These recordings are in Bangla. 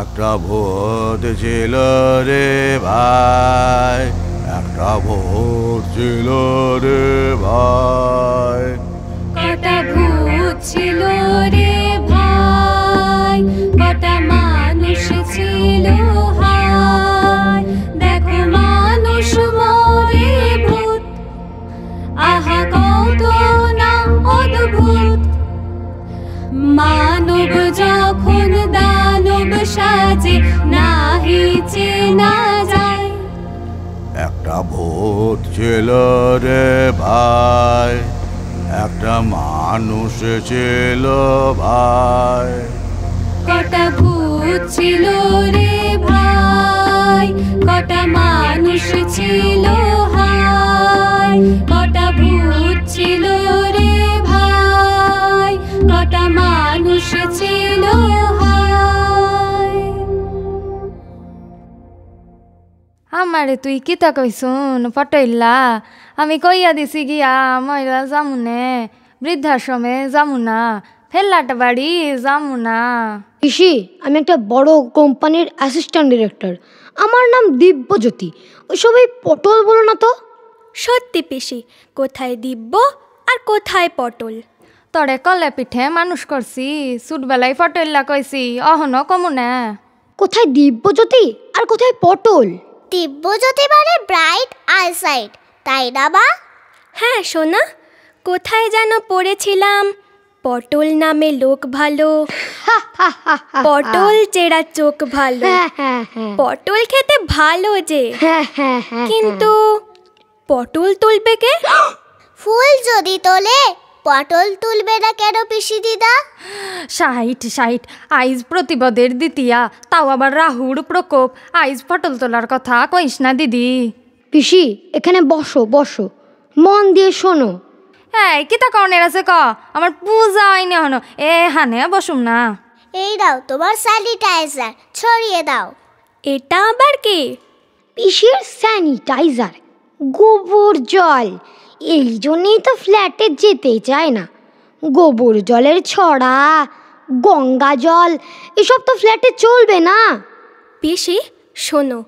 একটা ভূত ছিল রে ভাই একটা ভূত ছিল রে ভাই কটা ভূত ছিল রে ভাই কটা মানুষ ছিল হাই দেখো মানুষ মরে ভূত আহা কত না অদ্ভুত মানব যখন দা একটা ভোট ছিল রে ভাই একটা মানুষ ছিল ভাই কটা ভূত ছিল রে ভাই কটা মানুষ ছিল হাই কটা ভূত ছিল রে ভাই কটা মানুষ ছিল হাই আমারে তুই কি তা কইসুন ইল্লা আমি কইয়া দিছি গিয়া ময়লা জামুনে বৃদ্ধাশ্রমে জামুনা ফেল্লাট বাড়ি জামুনা পিসি আমি একটা বড় কোম্পানির অ্যাসিস্ট্যান্ট ডিরেক্টর আমার নাম দিব্যজ্যোতি ওই সবই পটল বলো না তো সত্যি পিসি কোথায় দিব্য আর কোথায় পটল তরে কলে পিঠে মানুষ করছি সুটবেলায় ফটল্লা কইছি অহন কমু না কোথায় দিব্যজ্যোতি আর কোথায় পটল দিব্যজ্যোতি মানে ব্রাইট আইসাইট তাই না বা হ্যাঁ সোনা কোথায় যেন পড়েছিলাম পটল নামে লোক ভালো পটল চেরা চোখ ভালো হ্যাঁ, হ্যাঁ, হ্যাঁ। পটল খেতে ভালো যে কিন্তু পটল তুলবে কে ফুল যদি তোলে পটল তুলবে না কেন পিসি দিদা ষাট সাইট আইজ প্রতিপদের দ্বিতীয়া তাও আবার রাহুর প্রকোপ আইজ পটল তোলার কথা কইস না দিদি পিসি এখানে বসো বসো মন দিয়ে শোনো হ্যাঁ কিতা কর্ণের আছে ক আমার পূজা হয়নি হনো এ হানে বসুম না এই দাও তোমার স্যানিটাইজার ছড়িয়ে দাও এটা আবার কি পিসির স্যানিটাইজার গোবর জল এই জন্যেই তো ফ্ল্যাটে যেতেই চায় না গোবর জলের ছড়া গঙ্গা জল এসব তো ফ্ল্যাটে চলবে না পিসি শোনো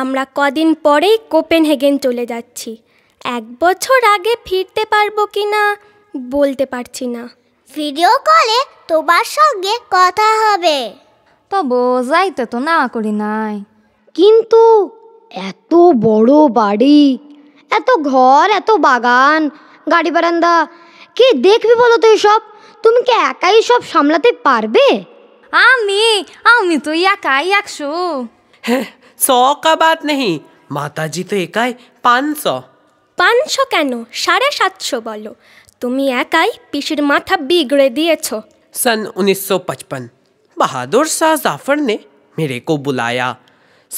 আমরা কদিন পরেই কোপেনহেগেন চলে যাচ্ছি এক বছর আগে ফিরতে পারবো কি না বলতে পারছি না ভিডিও কলে তোমার সঙ্গে কথা হবে তো বোঝাই তো না করি নাই কিন্তু এত বড় বাড়ি এত ঘর এত বাগান গাড়ি বারান্দা কি দেখবি বলো তো সব তুমি কে একাই সব সামলাতে পারবে আমি আমি তো ইয়াকাইাকছো সব কথা নেই মাতা জি তো একাই 500 500 কানো 750 বলো তুমি একাই পিশির মাথা বিগড়ে দিয়েছো सन 1955 বাহাদুর সা জাফর নে মেরে কো बुलाया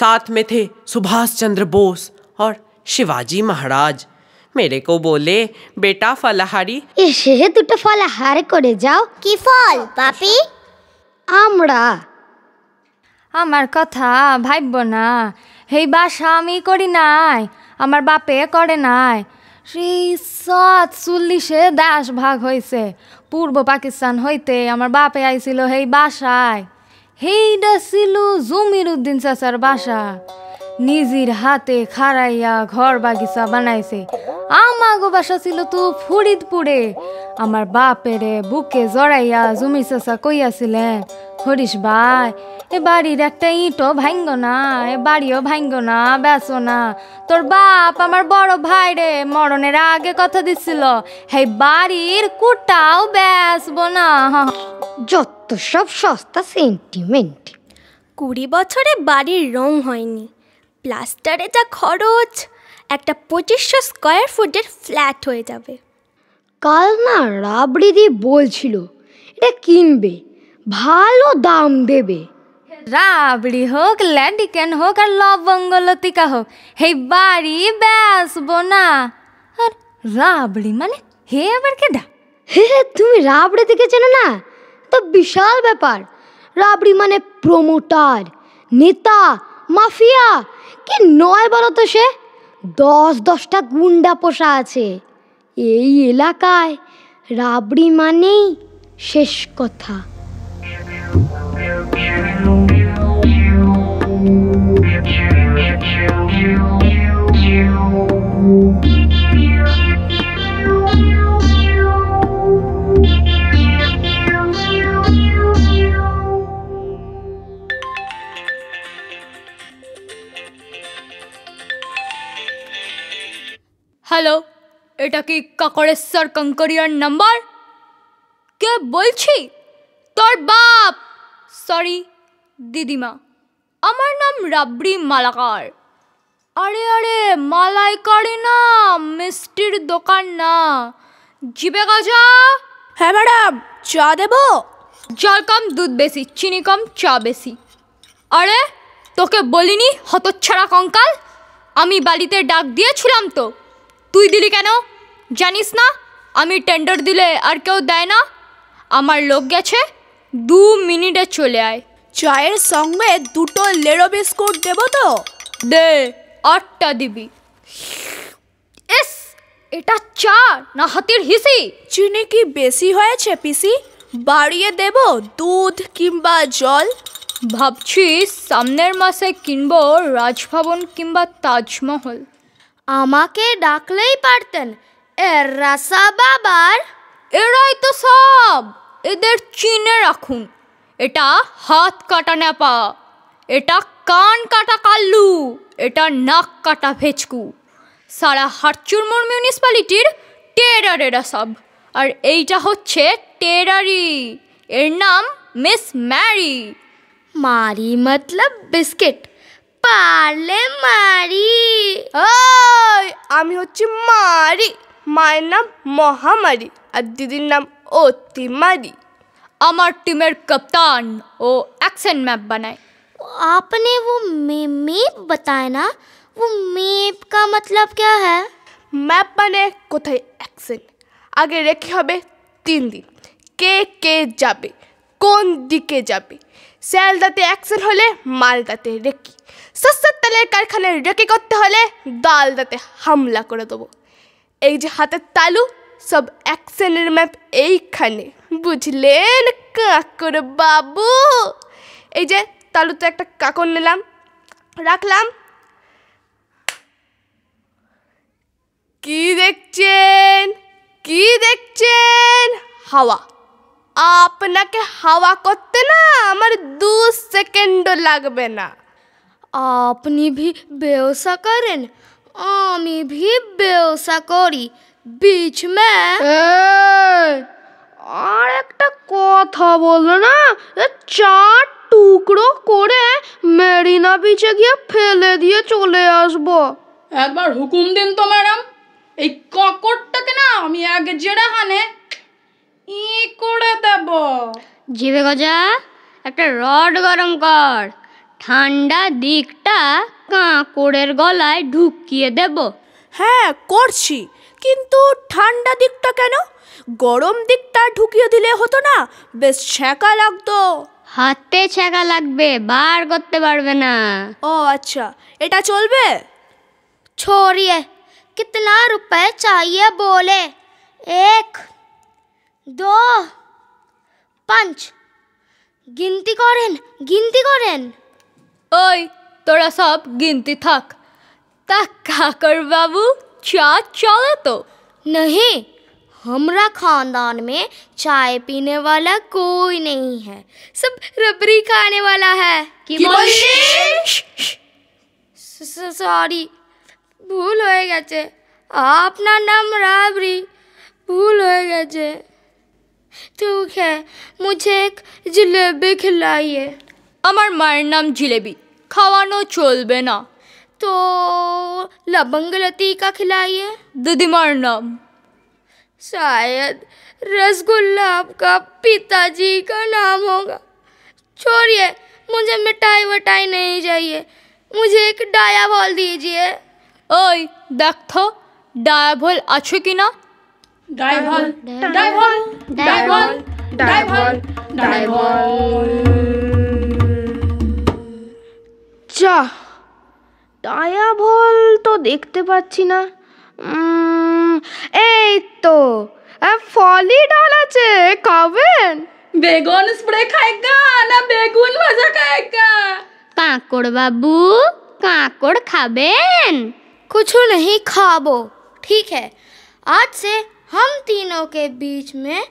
साथ में थे सुभाष चंद्र बोस और शिवाजी महाराज मेरे को बोले बेटा फलाहारी এসে দুটো ফলাহার করে যাও কি ফল পাপি আমরা আমার কথা ভাবব না হেই বাসা আমি করি নাই আমার বাপে করে নাই সেই সাত চল্লিশে দাস ভাগ হয়েছে পূর্ব পাকিস্তান হইতে আমার বাপে আইছিল হেই বাসায় হেই ছিল জমির উদ্দিন চাচার বাসা নিজের হাতে খাড়াইয়া ঘর বাগিচা বানাইছে গো বাসা ছিল তো ফরিদপুরে আমার বাপেরে বুকে জড়াইয়া জমি চাষা কইয়াছিলেন হরিশ ভাই এ বাড়ির একটা ইঁটও ভাঙ্গ না এ বাড়িও ভাঙ্গ না বেসো না তোর বাপ আমার বড় ভাই রে মরণের আগে কথা দিছিল হে বাড়ির কুটাও বেসবো না যত সব সস্তা সেন্টিমেন্ট কুড়ি বছরে বাড়ির রং হয়নি প্লাস্টারে যা খরচ একটা পঁচিশশো স্কোয়ার ফুটের ফ্ল্যাট হয়ে যাবে কাল না রাবড়িদি বলছিল এটা কিনবে ভালো দাম দেবে রাবড়ি হোক ল্যান্ডিকেন হোক আর লবঙ্গলতিকা হোক হে বাড়ি বেসবো না আর রাবড়ি মানে হে আবার কেডা হে তুমি রাবড়ি থেকে চেনো না তো বিশাল ব্যাপার রাবড়ি মানে প্রমোটার নেতা মাফিয়া কি নয় বলো তো সে দশ দশটা গুন্ডা পোষা আছে এই এলাকায় রাবড়ি মানেই শেষ কথা হ্যালো এটা কি কাকড়েশ্বর কঙ্করিয়ার নাম্বার কে বলছি তোর বাপ সরি দিদিমা আমার নাম রাবড়ি মালাকার আরে আরে মালাইকারি না মিষ্টির দোকান না জিবে গাজা হ্যাঁ ম্যাডাম চা দেব জল কম দুধ বেশি চিনি কম চা বেশি আরে তোকে বলিনি হতচ্ছাড়া কঙ্কাল আমি বাড়িতে ডাক দিয়েছিলাম তো তুই দিলি কেন জানিস না আমি টেন্ডার দিলে আর কেউ দেয় না আমার লোক গেছে দু মিনিটে চলে আয় চায়ের সঙ্গে দুটো লেরো বিস্কুট দেব তো দে আটটা দিবি এস এটা চা না হাতির হিসি চিনি কি বেশি হয়েছে পিসি বাড়িয়ে দেব দুধ কিংবা জল ভাবছি সামনের মাসে কিনবো রাজভবন কিংবা তাজমহল আমাকে ডাকলেই পারতেন এর রাসা বাবার এরাই তো সব এদের চিনে রাখুন এটা হাত কাটা ন্যাপা এটা কান কাটা কাল্লু এটা নাক কাটা ভেচকু সারা হাটচুরমোর মিউনিসিপ্যালিটির টেরার এরা সব আর এইটা হচ্ছে টেরারি এর নাম মিস ম্যারি মারি মতলব বিস্কিট পারলে মারি ওই আমি হচ্ছি মারি মায়ের নাম মহামারি আর দিদির নাম অতিমারি আমার টিমের कप्तान ও एक्शन मैप बनाए आपने वो मैप बताया ना वो मैप का मतलब क्या है ম্যাপ মানে কোথায় অ্যাকশন আগে রেখে হবে তিন দিন কে কে যাবে কোন দিকে যাবে শিয়ালদাতে অ্যাকশন হলে মালদাতে রেকি সস্তার তেলের কারখানায় রেকি করতে হলে দালদাতে হামলা করে দেবো এই যে হাতের তালু সব অ্যাকশনের ম্যাপ এইখানে বুঝলেন কাকুর বাবু এই যে তালুতে একটা কাকর নিলাম রাখলাম কি দেখছেন কি দেখছেন হাওয়া আপনাকে হাওয়া করতে না আমার দু সেকেন্ডও লাগবে না আপনি ভি ব্যবসা করেন আমি ভি ব্যবসা করি বিচ মে আর একটা কথা বললো না চার টুকরো করে মেরিনা বিচে গিয়ে ফেলে দিয়ে চলে আসব একবার হুকুম দিন তো ম্যাডাম এই ককরটাকে না আমি আগে হানে ই করে দেব জিভে গজা একটা রড গরম কর ঠান্ডা দিকটা কাঁকড়ের গলায় ঢুকিয়ে দেব হ্যাঁ করছি কিন্তু ঠান্ডা দিকটা কেন গরম দিকটা ঢুকিয়ে দিলে হতো না বেশ ছ্যাঁকা লাগতো হাতে ছ্যাঁকা লাগবে বার করতে পারবে না ও আচ্ছা এটা চলবে ছড়িয়ে कितना रुपए चाहिए বলে এক दो पांच गिनती करें गिनती करें ओय तोरा सब गिनती थक ता काकर बाबू चा चले तो नहीं हमरा खानदान में चाय पीने वाला कोई नहीं है सब रबरी खाने वाला है कि सॉरी भूल होएगा चे आपना नाम रबरी भूल हो चे ठीक है मुझे एक जिलेबी खिलाइए अमर মায়ের नाम जिलेबी खवानो চলবে না तो লবঙ্গ का खिलाइए দিদিমার नाम शायद रसगुल्ला आपका पिताजी का नाम होगा छोड़िए मुझे मिठाई वटाई नहीं चाहिए मुझे एक डाया बॉल दीजिए ओए डो तो, डाया बॉल अच्छे की ना ডাইভল ডাইভল ডাইভল ডায়াভল তো দেখতে পাচ্ছি না এই তো ফলি ডাল আছে খাবেন বেগুন স্প্রে খায়গা না বেগুন ভাজা খায়গা কাঁকড় বাবু কাঁকড় খাবেন কিছু নেই খাবো ঠিক হ্যাঁ আজ সে हम तीनों के बीच में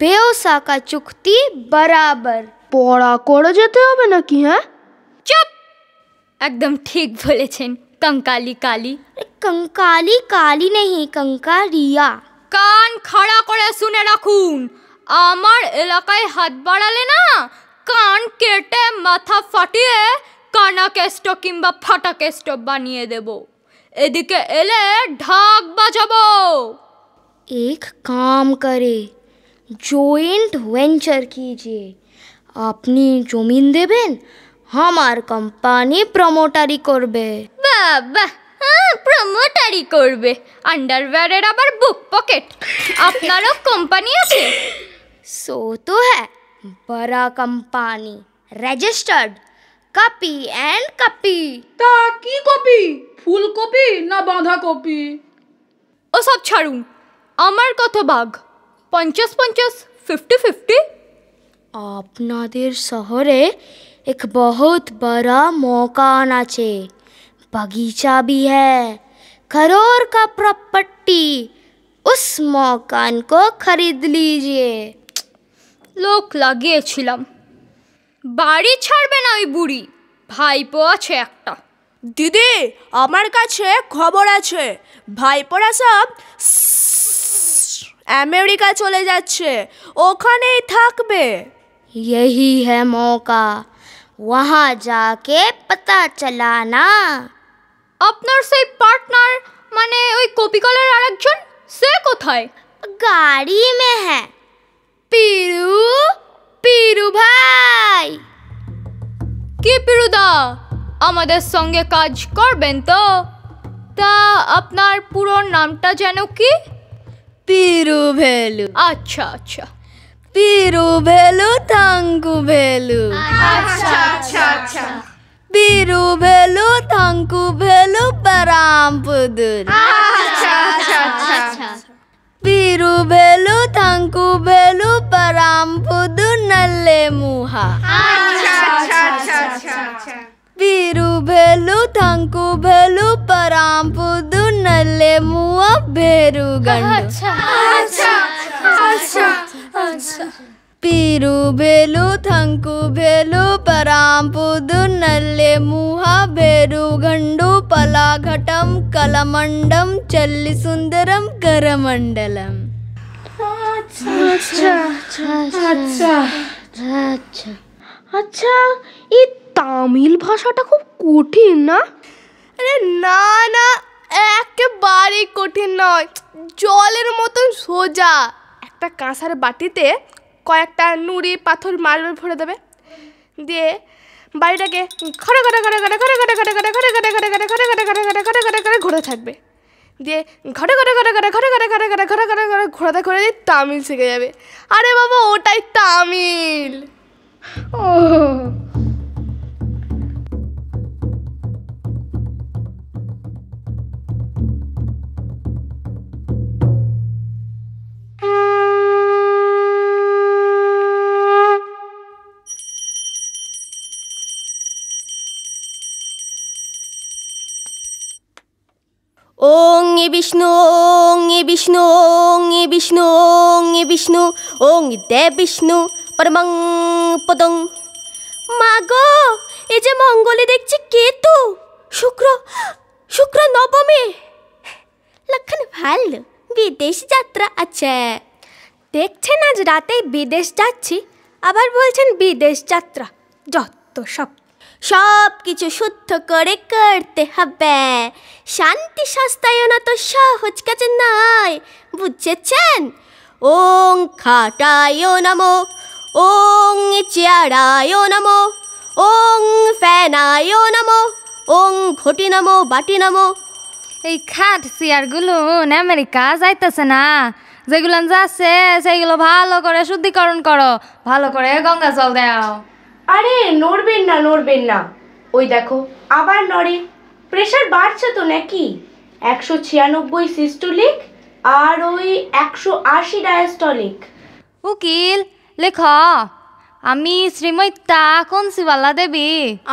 বেওসাকা চুক্তি বরাবর পড়া করে যেতে হবে নাকি হ্যাঁ চুপ একদম ঠিক বলেছেন কঙ্কালি কালি কঙ্কালি কালি নেই কঙ্কারিয়া কান খাড়া করে শুনে রাখুন আমার এলাকায় হাত বাড়ালে না কান কেটে মাথা ফাটিয়ে কানা কেষ্ট কিংবা ফাটা কেষ্ট বানিয়ে দেব এদিকে এলে ঢাক বাজাবো एक काम করে জয়েন্ট ভেঞ্চার कीजिए আপনি জমিন দেবেন আমার কোম্পানি প্রমোটারি করবে বাবা প্রমোটারি করবে আন্ডারওয়্যারের আবার বুক পকেট আপনারও কোম্পানি আছে সো তো হ্যাঁ বড়া company registered copy and copy তা কি কপি ফুলকপি না বাঁধাকপি ওসব ছাড়ুন আমার কত বাঘ পঞ্চাশ পঞ্চাশ ফিফটি ফিফটি আপনাদের শহরে এক বহুত বড়া মকান আছে বাগিচা বি হ্যাঁ খরোর কা प्रॉपर्टी উস মকান কো খরিদ লিজিয়ে লোক লাগিয়েছিলাম বাড়ি ছাড়বে না ওই বুড়ি ভাইপো আছে একটা দিদি আমার কাছে খবর আছে ভাইপোরা সব আমেরিকা চলে যাচ্ছে ওখানেই থাকবে यही है मौका वहां जाके पता चलाना अपनर से पार्टनर মানে ওই কপি カラー আরেকজন সে কোথায় গাড়ি में है पीरू पीरू ভাই কি পিরুদা আমাদের সঙ্গে কাজ করবে তো তা अपनार পুরো নামটা জানো কি पीरू अच्छा अच्छा पीरू भेलू थांकू भेलू अच्छा अच्छा अच्छा पीरू भेलू थांकू भेलू पराम पुदूर अच्छा, अच्छा अच्छा अच्छा पीरू भेलू थांकू भेलू पराम पुदू नल्ले मुहा अच्छा अच्छा अच्छा अच्छा, अच्छा। ಬೀರು ಭೆಲು ತಂಕು ಭೆಲು ಪರಾಂಪುದು ನಲ್ಲೆ ಮೂವ ಬೇರು ಗಂಡು ಪೀರು ಭೇಲು ತಂಕು ಭೇಲು ಪರಾಂಪುದು ನಲ್ಲೆ ಮೂಹ ಬೇರು ಗಂಡು పలాఘటం కలమండం చల్లి సుందరం కరమండలం అచ్చా ఈ তামিল ভাষাটা খুব কঠিন না আরে না না একেবারে কঠিন নয় জলের মতন সোজা একটা কাঁসার বাটিতে কয়েকটা নুড়ি পাথর মার্বেল ভরে দেবে দিয়ে বাড়িটাকে ঘরে ঘরে ঘরে ঘরে ঘরে ঘরে ঘরে ঘরে ঘরে ঘরে ঘরে ঘরে ঘরে ঘরে ঘরে ঘরে ঘরে ঘরে ঘরে থাকবে দিয়ে ঘরে ঘরে ঘরে ঘরে ঘরে ঘরে ঘরে ঘরে ঘরে ঘরে ঘরে ঘোরাতে ঘুরে দিয়ে তামিল শিখে যাবে আরে বাবা ওটাই তামিল ও ওং এ বিষ্ণু ওং এ বিষ্ণু ওং এ বিষ্ণু ওং এ বিষ্ণু ওং দে বিষ্ণু পরমং পদং মা গো এ যে মঙ্গলে দেখছি কেতু শুক্র শুক্র নবমে লক্ষণ ভাল বিদেশ যাত্রা আছে দেখছেন আজ রাতেই বিদেশ যাচ্ছি আবার বলছেন বিদেশ যাত্রা যত সব সব কিছু শুদ্ধ করে করতে হবে শান্তি না তো সহজ কাজে নয় বুঝেছেন ওং খাটায় নামো ওং চেয়ারায় নামো ওং ফ্যানায় নামো ওং ঘটি নামো বাটি নামো এই খাট চেয়ারগুলো আমেরিকা যাইতেছে না যেগুলো যাচ্ছে সেইগুলো ভালো করে শুদ্ধিকরণ করো ভালো করে গঙ্গা জল দেও আরে নড়বেন না নড়বেন না ওই দেখো আবার নড়ে প্রেশার বাড়ছে তো নাকি একশো ছিয়ানব্বই সিস্টোলিক আর ওই একশো আশি ডায়াস্টলিক উকিল লেখা আমি শ্রীমত্তা কনসিবালা দেবী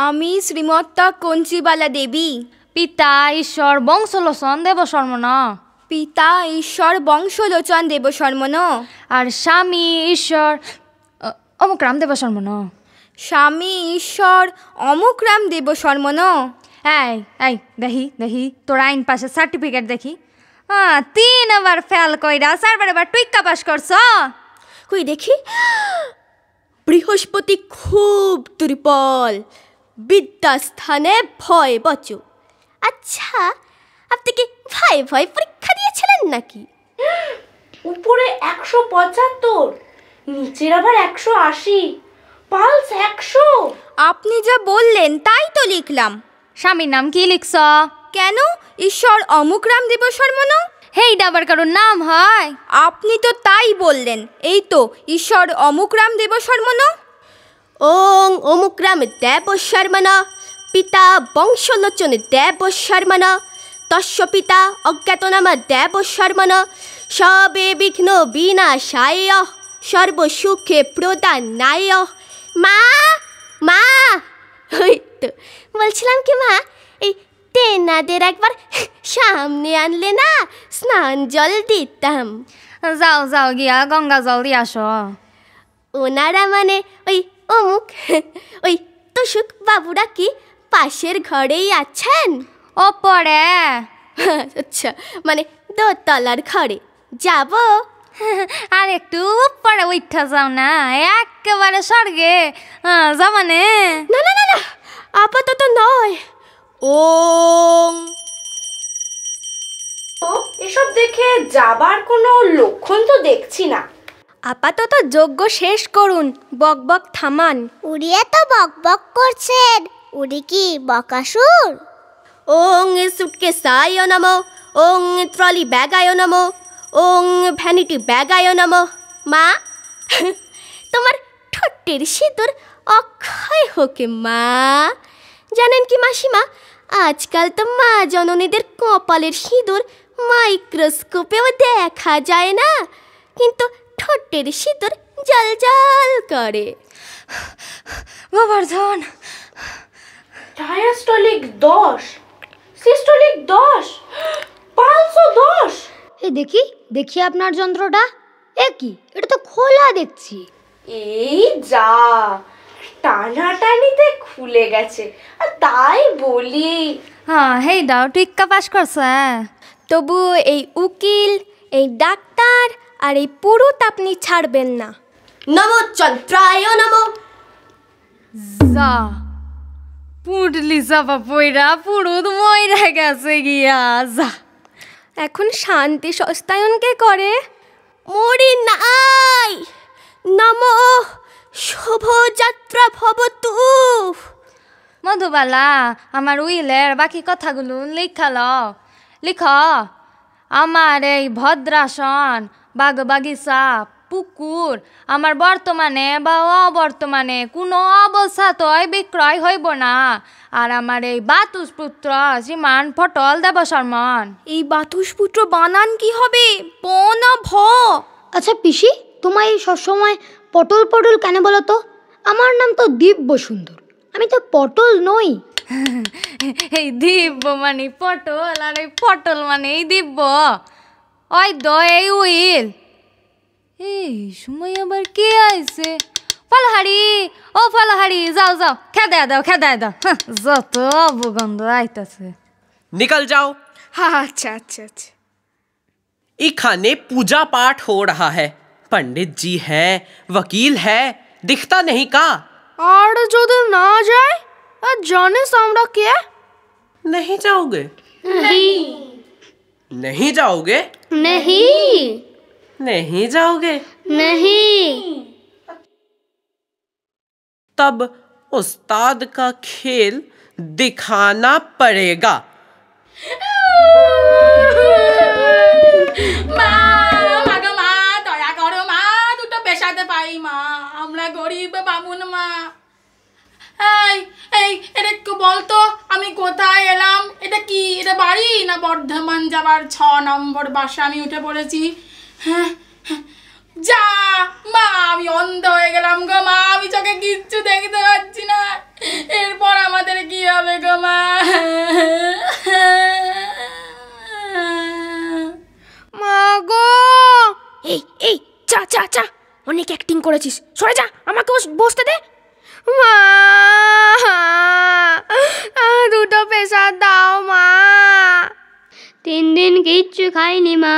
আমি শ্রীমত্তা কঞ্চিবালা দেবী পিতা ঈশ্বর বংশলোচন দেব শর্মন পিতা ঈশ্বর বংশলোচন দেব শর্মন আর স্বামী ঈশ্বর অমুক রাম দেব শর্মন স্বামী ঈশ্বর অমুক রাম দেব শর্মন এই এই দেখি দেখি তোর আইন পাশে সার্টিফিকেট দেখি হ্যাঁ তিন আবার ফেল কইরা সারবার এবার টুইকা পাস করছ কই দেখি বৃহস্পতি খুব দুর্বল বিদ্যাস্থানে ভয় বচ আচ্ছা আপনি কি ভাই ভয় পরীক্ষা দিয়েছিলেন নাকি উপরে একশো পঁচাত্তর নিচের আবার একশো আশি পালস একশো আপনি যা বললেন তাই তো লিখলাম স্বামীর নাম কি লিখছ কেন ঈশ্বর অমুক রাম দেব শর্মন হেই ডাবার কারোর নাম হয় আপনি তো তাই বললেন এই তো ঈশ্বর অমুক রাম দেব শর্মন ওং অমুক রাম দেবস্বর শর্মন পিতা বংশলোচন দেবস্বর শর্মন তস্য পিতা অজ্ঞাতনামা দেব শর্মন সবে বিঘ্ন বিনা সায় সর্বসুখে প্রদান নায় মা মা ওই তো বলছিলাম কি মা এই টেনাদের একবার সামনে আনলে না স্নান জল দিতাম যাও যাও গিয়া গঙ্গা জল দিয়ে আসো ওনারা মানে ওই অমুক ওই তুসুক বাবুরা কি পাশের ঘরেই আছেন ও পড়ে আচ্ছা মানে দোতলার ঘরে যাবো আর একটু পরে উঠা যাও না একেবারে স্বর্গে যাবানে না না না না আপাতত নয় ও এসব দেখে যাবার কোনো লক্ষণ তো দেখছি না আপাতত যোগ্য শেষ করুন বকবক থামান উড়িয়ে তো বকবক করছেন উড়ি কি বকাসুর ওং সুটকে সাইও নামো ওং ট্রলি ব্যাগায়ও নামো ওং ভ্যানিটি ব্যাগায় নম মা তোমার ঠোঁটের সিঁদুর অক্ষয় হোকে মা জানেন কি মাসিমা আজকাল তো মা জননীদের কপালের সিঁদুর মাইক্রোস্কোপেও দেখা যায় না কিন্তু ঠোঁটের সিঁদুর জল জল করে গোবর্ধন ডায়াস্টলিক দশ সিস্টলিক দশ পাঁচশো দশ এ দেখি দেখি আপনার যন্ত্রটা এ কি এটা তো খোলা দেখছি এই যা টানাটানিতে খুলে গেছে আর তাই বলি হ্যাঁ হেই দাও টিক্কা পাস করছে হ্যাঁ। তবু এই উকিল এই ডাক্তার আর এই পুরুত আপনি ছাড়বেন না নমো চন্ত্রায় নমো যা পুডলি চাপা পয়রা পুরুত ময়রা গেছে গিয়া যা এখন শান্তি সস্তায়ন কে করে মরি নাই নম শোভযাত্রা ভবতু মধুবালা আমার উইলের বাকি কথাগুলো লিখাল লিখ আমার এই ভদ্রাসন বাগ বাগিচা পুকুর আমার বর্তমানে বা অবর্তমানে কোনো অবস্থা অবস্থাতই বিক্রয় হইব না আর আমার এই বাতুস পুত্র শ্রীমান ফটল দেব শর্মন এই বাতুস পুত্র বানান কি হবে প না ভ আচ্ছা পিসি তোমায় সবসময় পটল পটল কেন বলো তো আমার নাম তো দিব্য সুন্দর আমি তো পটল নই এই দিব্য মানে পটল আর এই পটল মানে এই দিব্য ওই দ এই উইল ও ফলহারি যাও যাও খেদায় দাও খেদায় দাও যত অবগন্ধ আইতাছে इखाने पूजा पाठ हो रहा है पंडित जी है वकील है दिखता नहीं का और जो दिन ना जाए जाने सामना क्या नहीं जाओगे नहीं नहीं जाओगे नहीं नहीं जाओगे नहीं तब उस्ताद का खेल दिखाना पड़ेगा মা দয়া করো মা দুটো পেশাতে পাই মা আমরা গরিব মা এই একটু বলতো আমি কোথায় এলাম এটা কি এটা বাড়ি না বর্ধমান যাবার ছ নম্বর বাসা আমি উঠে পড়েছি হ্যাঁ, হ্যাঁ। যা মা আমি অন্ধ হয়ে গেলাম গো মা আমি চোখে কিচ্ছু দেখতে পাচ্ছি না এরপর আমাদের কি হবে গো মা মা গো এই এই চা চা চা অনেক অ্যাক্টিং করেছিস সরে যা আমাকে বসতে দে মা দুটো পেশা দাও মা তিন দিন কিচ্ছু খাইনি মা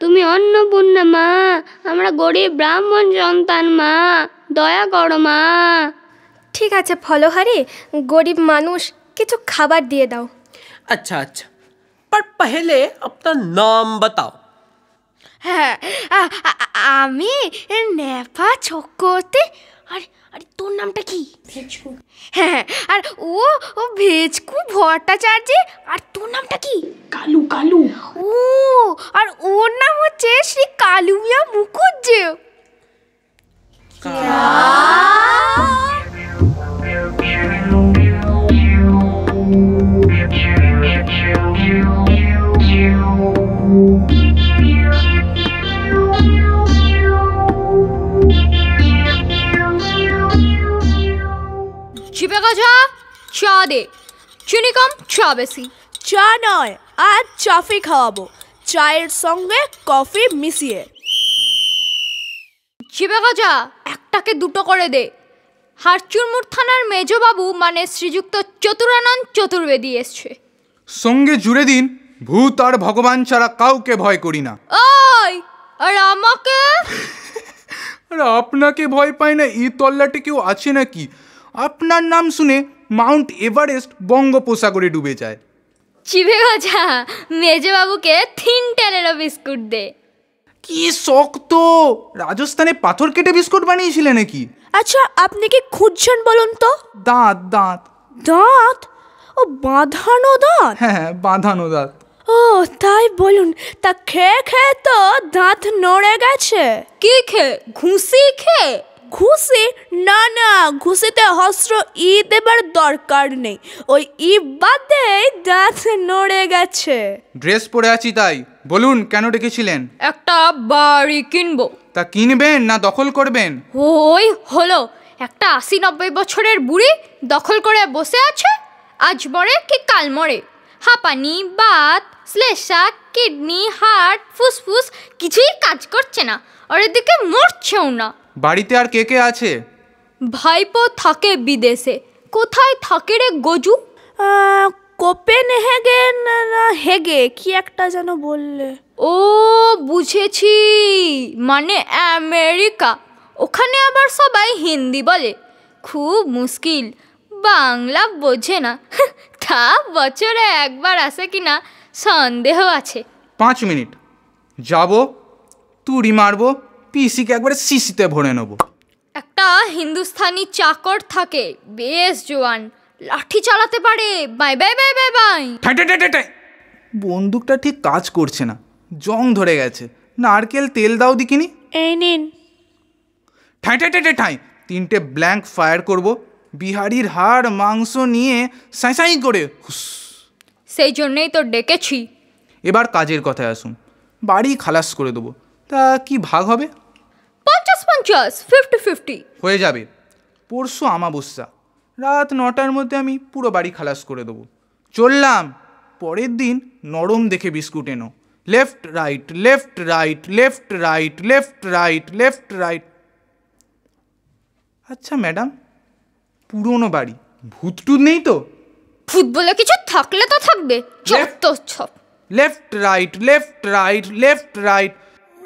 তুমি অন্নপূর্ণা মা আমরা গরিব ব্রাহ্মণ সন্তান মা দয়া করো মা ঠিক আছে ফলোহারি গরিব মানুষ কিছু খাবার দিয়ে দাও আচ্ছা আচ্ছা পর পহলে আপনার নাম বাতাও হ্যাঁ আমি নেপা ছক্কতে আর আরে তোর নামটা কি ভেজকু হ্যাঁ, হ্যাঁ আর ও ও ভেজকু ভট্টাচার্যে আর তোর নামটা কি কালু কালু ও আর ওর নাম হচ্ছে শ্রী কালু মিয়া কা জগঝপ চ দে চুনিকম চ বেশি চা নয় আজ চাফি খাওয়াবো চায়ের সঙ্গে কফি মিশিয়ে চিবে গজা একটাকে দুটো করে দে হারচুরমুর থানার মেজবাবু মানে শ্রীযুক্ত চতুরানন্দ চতুর্বেদী এসছে সঙ্গে জুড়ে দিন ভূত আর ভগবান ছাড়া কাউকে ভয় করি না ওই আর আমাকে আর আপনাকে ভয় পাই না ই তল্লাটি কেউ আছে নাকি আপনার নাম শুনে মাউন্ট এভারেস্ট বঙ্গোপসাগরে ডুবে যায় চিবে গজা মেজবাবুকে থিন টেলেরও বিস্কুট দে কি শক্ত রাজস্থানে পাথর কেটে বিস্কুট বানিয়েছিলে নাকি আচ্ছা আপনি কি খুঁজছেন বলুন তো দাঁত দাঁত দাঁত ও বাঁধানো দাঁত হ্যাঁ, হ্যাঁ বাঁধানো দাঁত ও তাই বলুন তা খেয়ে খেয়ে তো দাঁত নড়ে গেছে কি খেয়ে ঘুষি খেয়ে ঘুষে না না ঘুষেতে হস্র ই দেবার দরকার নেই ওই ই বাদে দাঁত নড়ে গেছে ড্রেস পরে আছি তাই বলুন কেন ডেকেছিলেন একটা বাড়ি কিনবো তা কিনবেন না দখল করবেন ওই হলো একটা আশি নব্বই বছরের বুড়ি দখল করে বসে আছে আজ মরে কি কাল মরে হাঁপানি বাত শ্লেষা কিডনি হার্ট ফুসফুস কিছুই কাজ করছে না আর এদিকে মরছেও না বাড়িতে আর কে কে আছে ভাইপো থাকে বিদেশে কোথায় থাকে রে গজু কোপেন হেগেন না হেগে কি একটা যেন বললে ও বুঝেছি মানে আমেরিকা ওখানে আবার সবাই হিন্দি বলে খুব মুশকিল বাংলা বোঝে না তা বছরে একবার আসে কি না সন্দেহ আছে পাঁচ মিনিট যাব তুড়ি মারবো পিসিকে একবারে সিসিতে ভরে নেব একটা হিন্দুস্থানি চাকর থাকে বেশ জোয়ান লাঠি চালাতে পারে বাই বাই বাই বাই বাই বন্দুকটা ঠিক কাজ করছে না জং ধরে গেছে নারকেল তেল দাও দিকিনি এই নিন ঠাঁই ঠাঁই ঠাই ঠাঁই তিনটে ব্ল্যাঙ্ক ফায়ার করব বিহারির হাড় মাংস নিয়ে সাঁই সাঁই করে হুস সেই জন্যই তো ডেকেছি এবার কাজের কথায় আসুন বাড়ি খালাস করে দেবো তা কি ভাগ হবে পঞ্চাশ পঞ্চাশ ফিফটি ফিফটি হয়ে যাবে পরশু আমাবস্যা রাত নটার মধ্যে আমি পুরো বাড়ি খালাস করে দেবো চললাম পরের দিন নরম দেখে বিস্কুট এনো left right left right left right left right left right আচ্ছা ম্যাডাম পুরনো বাড়ি ভূত টুত নেই তো ভূত বলে কিছু থাকলে তো থাকবে left right left right left right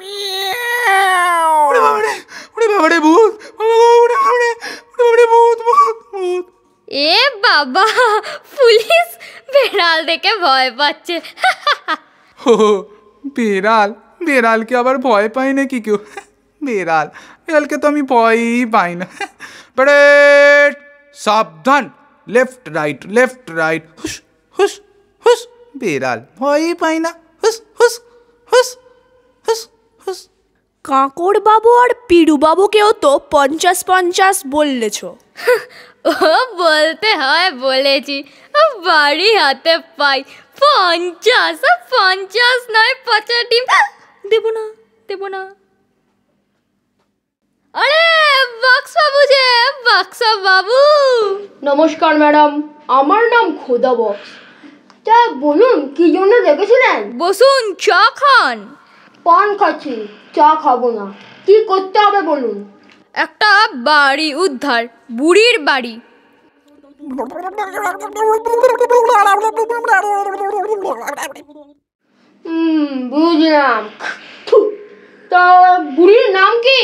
बड़े बड़े बड़े बड़े भूत बड़े बड़े बड़े भूत भूत भूत ए बाबा पुलिस বেড়াল দেখে ভয় পাচ্ছে ও বেড়াল বেড়ালকে আবার ভয় পাই নাকি কেউ বেড়াল বেড়ালকে তো আমি ভয়ই পাই না বেড়ে সাবধান লেফট রাইট লেফট রাইট হুস হুস হুস বেড়াল ভয়ই পাই না হুস হুস হুস হুস কাঁকড়বাবু আর পিরুবাবুকেও তো পঞ্চাশ পঞ্চাশ বললেছ ও বলতে হয় বলেছি বাড়ি হাতে পাই পঞ্চাশ পঞ্চাশ নয় পচা ডিম দেব না দেব না আরে বাক্স বাক্সাবু যে বাবু নমস্কার ম্যাডাম আমার নাম খোদা বক্স তা বলুন কি জন্য দেখেছিলেন বসুন চা খান পান খাচ্ছি চা খাবো না কি করতে হবে বলুন একটা বাড়ি উদ্ধার বুড়ির বাড়ি হুম বুঝলাম তো বুড়ির নাম কি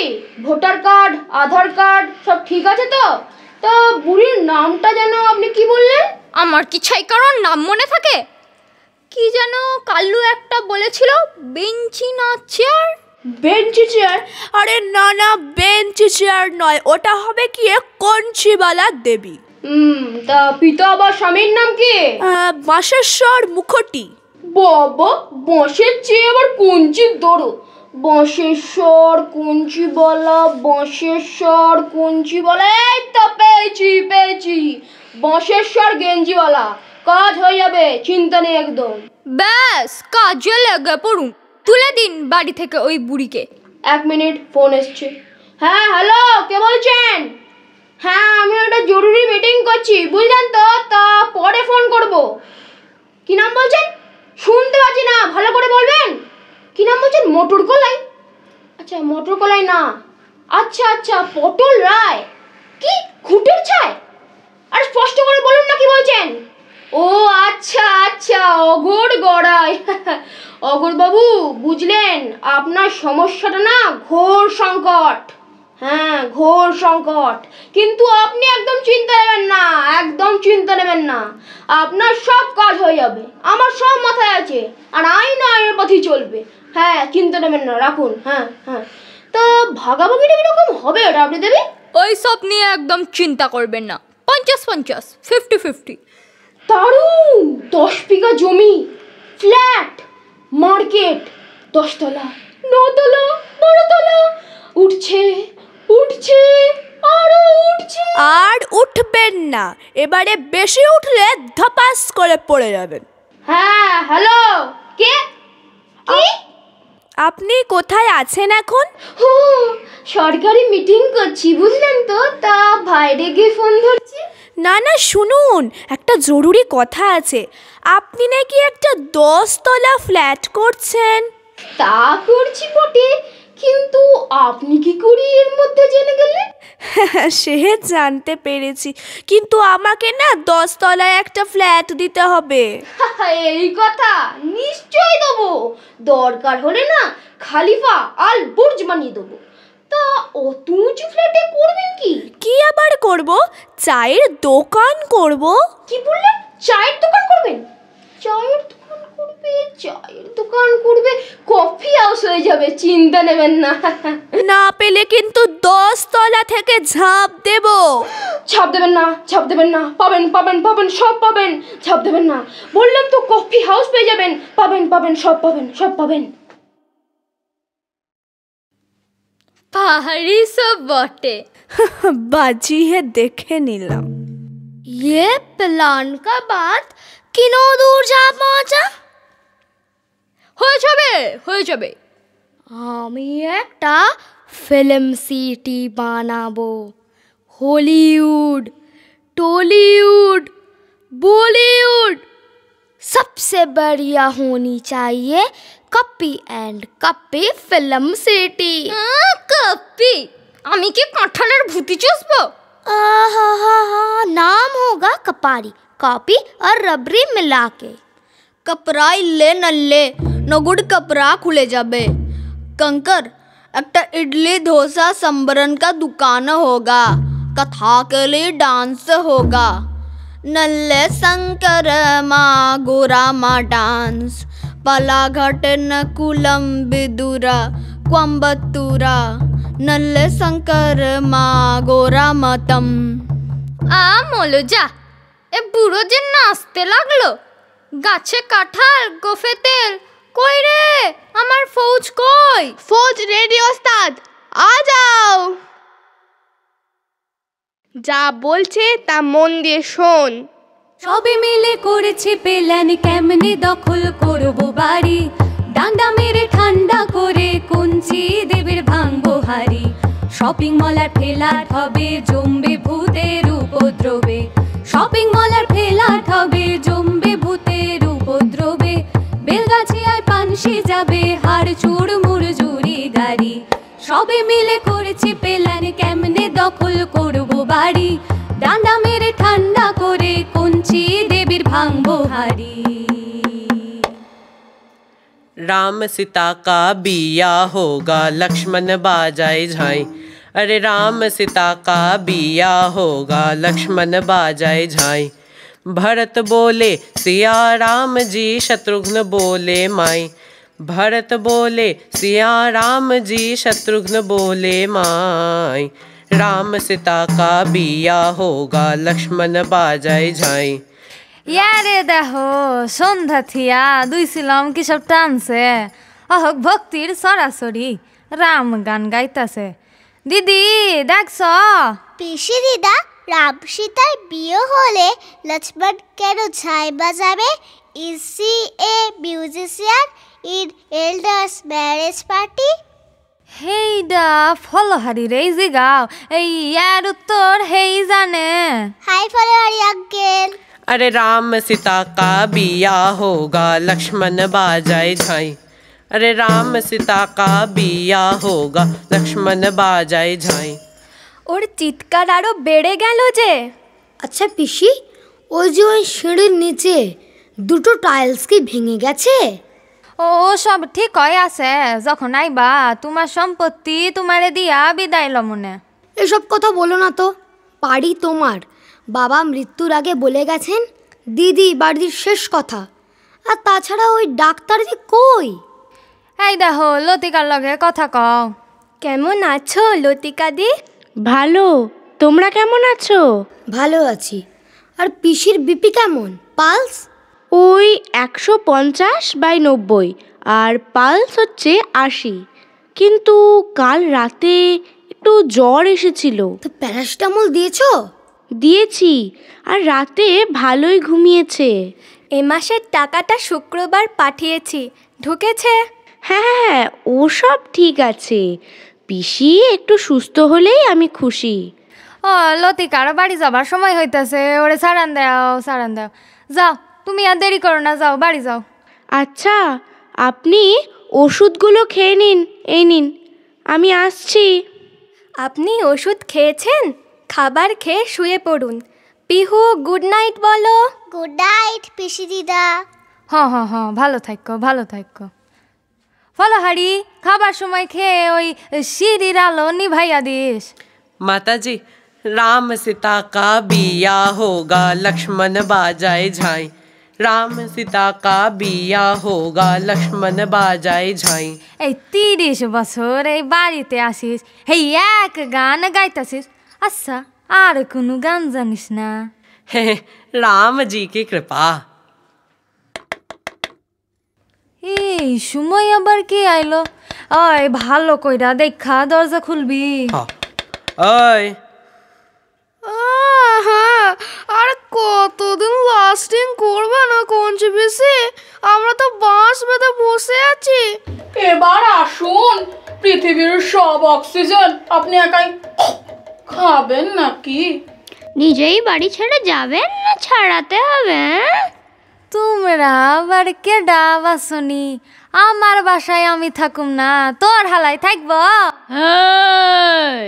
ভোটার কার্ড আধার কার্ড সব ঠিক আছে তো তা বুড়ির নামটা যেন আপনি কি বললেন আমার কি ছাই কারণ নাম মনে থাকে কি যেন কাল্লু একটা বলেছিল বেঞ্চি না চেয়ার বেঞ্চি চেয়ার আরে না না বেঞ্চি চেয়ার নয় ওটা হবে কি কঞ্চিবালা দেবী হুম তা পিতা বা স্বামীর নাম কি বাঁশেশ্বর মুখোটি বাবা বাঁশের চেয়ে আবার কঞ্চির দরু বাঁশেশ্বর কুঞ্চি বলা বাঁশেশ্বর কুঞ্চি বলা এই তো পেয়েছি পেয়েছি বাঁশেশ্বর গেঞ্জিওয়ালা কাজ হয়ে যাবে চিন্তা নেই একদম ব্যাস কাজে লাগা পড়ুন তুলে দিন বাড়ি থেকে ওই বুড়িকে এক মিনিট ফোন এসছে হ্যাঁ হ্যালো কে বলছেন হ্যাঁ আমি একটা জরুরি মিটিং করছি বুঝলেন তো তা পরে ফোন করব কি নাম বলছেন শুনতে পাচ্ছি না ভালো করে বলবেন কি নাম বলছেন মোটর কলাই আচ্ছা মোটর কলাই না আচ্ছা আচ্ছা পটল রায় কি খুঁটের ছায় আর স্পষ্ট করে বলুন না কি বলছেন ও আচ্ছা আচ্ছা অঘর গড়ায় অঘরবাবু বুঝলেন আপনার সমস্যাটা না ঘোর সংকট হ্যাঁ ঘোর সংকট কিন্তু আপনি একদম চিন্তা নেবেন না একদম চিন্তা নেবেন না আপনার সব কাজ হয়ে যাবে আমার সব মাথায় আছে আর আইন আইনের পথেই চলবে হ্যাঁ চিন্তা নেবেন না রাখুন হ্যাঁ হ্যাঁ তো ভাগাভাগিটা কীরকম হবে ওটা আপনি দেবে ওই সব নিয়ে একদম চিন্তা করবেন না পঞ্চাশ পঞ্চাশ ফিফটি ফিফটি দারুণ দশ বিঘা জমি ফ্ল্যাট মার্কেট দশতলা নতলা বারোতলা উঠছে উঠছে আরো উঠছে আর উঠবেন না এবারে বেশি উঠলে ধপাস করে পড়ে যাবেন হ্যাঁ হ্যালো কে কি আপনি কোথায় আছেন এখন সরকারি মিটিং করছি বুঝলেন তো তা বাইরে গিয়ে ফোন ধরছি না না শুনুন একটা জরুরি কথা আছে আপনি নাকি একটা দশতলা ফ্ল্যাট করছেন তা করছি বটে কিন্তু আপনি কি করি এর মধ্যে জেনে গেলেন সে জানতে পেরেছি কিন্তু আমাকে না দশতলায় একটা ফ্ল্যাট দিতে হবে এই কথা নিশ্চয়ই দেবো দরকার হলে না খালিফা আল বুর্জ বানিয়ে দেবো তা অত উঁচু ফ্ল্যাটে করবেন কি কি আবার করব চায়ের দোকান করব কি বললেন চায়ের দোকান করবেন চায়ের দোকান করবে চায়ের দোকান করবে কফি হাউস হয়ে যাবে চিন্তা নেবেন না না পেলে কিন্তু দশ তলা থেকে ঝাঁপ দেব ছাপ দেবেন না ছাপ দেবেন না পাবেন পাবেন পাবেন সব পাবেন ছাপ দেবেন না বললাম তো কফি হাউস পেয়ে যাবেন পাবেন পাবেন সব পাবেন সব পাবেন पहाड़ी सब बटे बाजी है देखे नीलम ये प्लान का बात किनो दूर जा पहुंचा हो चबे हो चबे हमी एक टा फिल्म सिटी बना बो हॉलीवुड टॉलीवुड बॉलीवुड सबसे बढ़िया होनी चाहिए copy and copy film city copy আমি কি কাঁঠালের ভুতি চুষবো नाम होगा कपारी कॉपी और रबरी मिला के कपराई ले नल्ले नगुड़ कपरा खुले जाबे कंकर एक इडली डोसा संबरन का दुकान होगा कथा के लिए डांस होगा નલ્લે શંકર માં ગોરામાં ડાન્સ પલાઘટન કુલમ બિદુરા કોમ્બતુરા નલ્લે શંકર માં ગોરામાં તમ આ এ বুড়ো যে নাচতে লাগলো গাছে কাঁঠাল গোফে তেল কই রে আমার ফৌজ কই ফৌজ রেডি ওস্তাদ আ যাও যা বলছে তা মন দিয়ে শোন সবে মিলে করেছে পেলেন কেমনে দখল করব বাড়ি ডান্ডা মেরে ঠান্ডা করে কুঞ্চি দেবের ভাঙবো হারি শপিং মল আর ঠেলাট হবে জম্বে ভূতের উপদ্রবে শপিং মল আর ঠেলাট হবে জম্বে ভূতের উপদ্রবে বেলগাছিয়ায় পানসি যাবে হাড় চুড় মুড় জুড়ি গাড়ি সবে মিলে করেছে পেলেন কেমনে দখল আছি দেবীর ভাঙব राम सीता का बिया होगा लक्ष्मण बाजाए झाई अरे राम सीता का बिया होगा लक्ष्मण बाजाए झाई भरत बोले सिया राम जी शत्रुघ्न बोले माई भरत बोले सिया राम जी शत्रुघ्न बोले माई राम सीता का बिया होगा लक्ष्मण बाजाय झाई यारे सुन सन्धथिया दुई सिलाम की सब से अहक भक्तिर सरासरी राम गान गाइता से देख सो পিসি दीदा राम सीता बियो होले लक्ष्मण কেন छाय बजावे इसी a musician in elders marriage party হেইডা ফলহারি রে যে গাও এই ইয়ার উত্তর হেই জানে হাই ফলহারি আঙ্কেল আরে রাম সীতা কা বিয়া হোগা লক্ষ্মণ বাজাই ঝাই আরে রাম সীতা কা বিয়া হোগা লক্ষ্মণ বাজাই ঝাই ওর চিৎকার আরো বেড়ে গেল যে আচ্ছা পিসি ওই যে ওই সিঁড়ির নিচে দুটো টাইলস কি ভেঙে গেছে ও সব ঠিক হয় আছে যখন আইবা তোমার সম্পত্তি তোমারে দিয়া বিদায় লমনে এসব কথা বলো না তো বাড়ি তোমার বাবা মৃত্যুর আগে বলে গেছেন দিদি বাড়ির শেষ কথা আর তাছাড়া ওই ডাক্তার যে কই এই দেখো লতিকার লগে কথা কও কেমন আছো লতিকা দি ভালো তোমরা কেমন আছো ভালো আছি আর পিসির বিপি কেমন পালস ওই একশো পঞ্চাশ বাই নব্বই আর পালস হচ্ছে আশি কিন্তু কাল রাতে একটু জ্বর এসেছিল তো প্যারাসিটামল দিয়েছো দিয়েছি আর রাতে ভালোই ঘুমিয়েছে এ মাসের টাকাটা শুক্রবার পাঠিয়েছি ঢুকেছে হ্যাঁ হ্যাঁ, হ্যাঁ ও সব ঠিক আছে পিসি একটু সুস্থ হলেই আমি খুশি ও কারো বাড়ি যাবার সময় হইতেছে ওরে সারান দাও সারান দাও যাও তুমি আর দেরি করো না যাও বাড়ি যাও আচ্ছা আপনি ওষুধগুলো খেয়ে নিন এই নিন আমি আসছি আপনি ওষুধ খেয়েছেন খাবার খেয়ে শুয়ে পড়ুন পিহু গুড নাইট বলো গুড নাইট পিসি দিদা হ হ হ ভালো থাকো ভালো থাকো ফলো হাড়ি খাবার সময় খেয়ে ওই সিঁড়ির আলো নিভাইয়া দিস মাতাজি রাম সীতা কা বিয়া হোগা লক্ষ্মণ বাজায় ঝাই राम सीता का बिया होगा लक्ष्मण बाजाए झाई ए बस हो रे बारी ते आशीष हे एक गान गाइतसिस अस्सा आर कुनु गान जानिस ना हे राम जी की कृपा ए सुमय अबर के आइलो ओए भालो कोइरा देखा दरजा खुलबी हां ओए ओ হ্যাঁ আর কতদিন লাস্টিং করবে না কঞ্চি পিসি আমরা তো বাঁশ বেঁধে বসে আছি এবার আসুন পৃথিবীর সব অক্সিজেন আপনি একাই খাবেন নাকি নিজেই বাড়ি ছেড়ে যাবেন না ছাড়াতে হবে হ্যাঁ? তোমরা আবার কে ডাবা শুনি আমার বাসায় আমি থাকুম না তোর হালাই থাকব ওই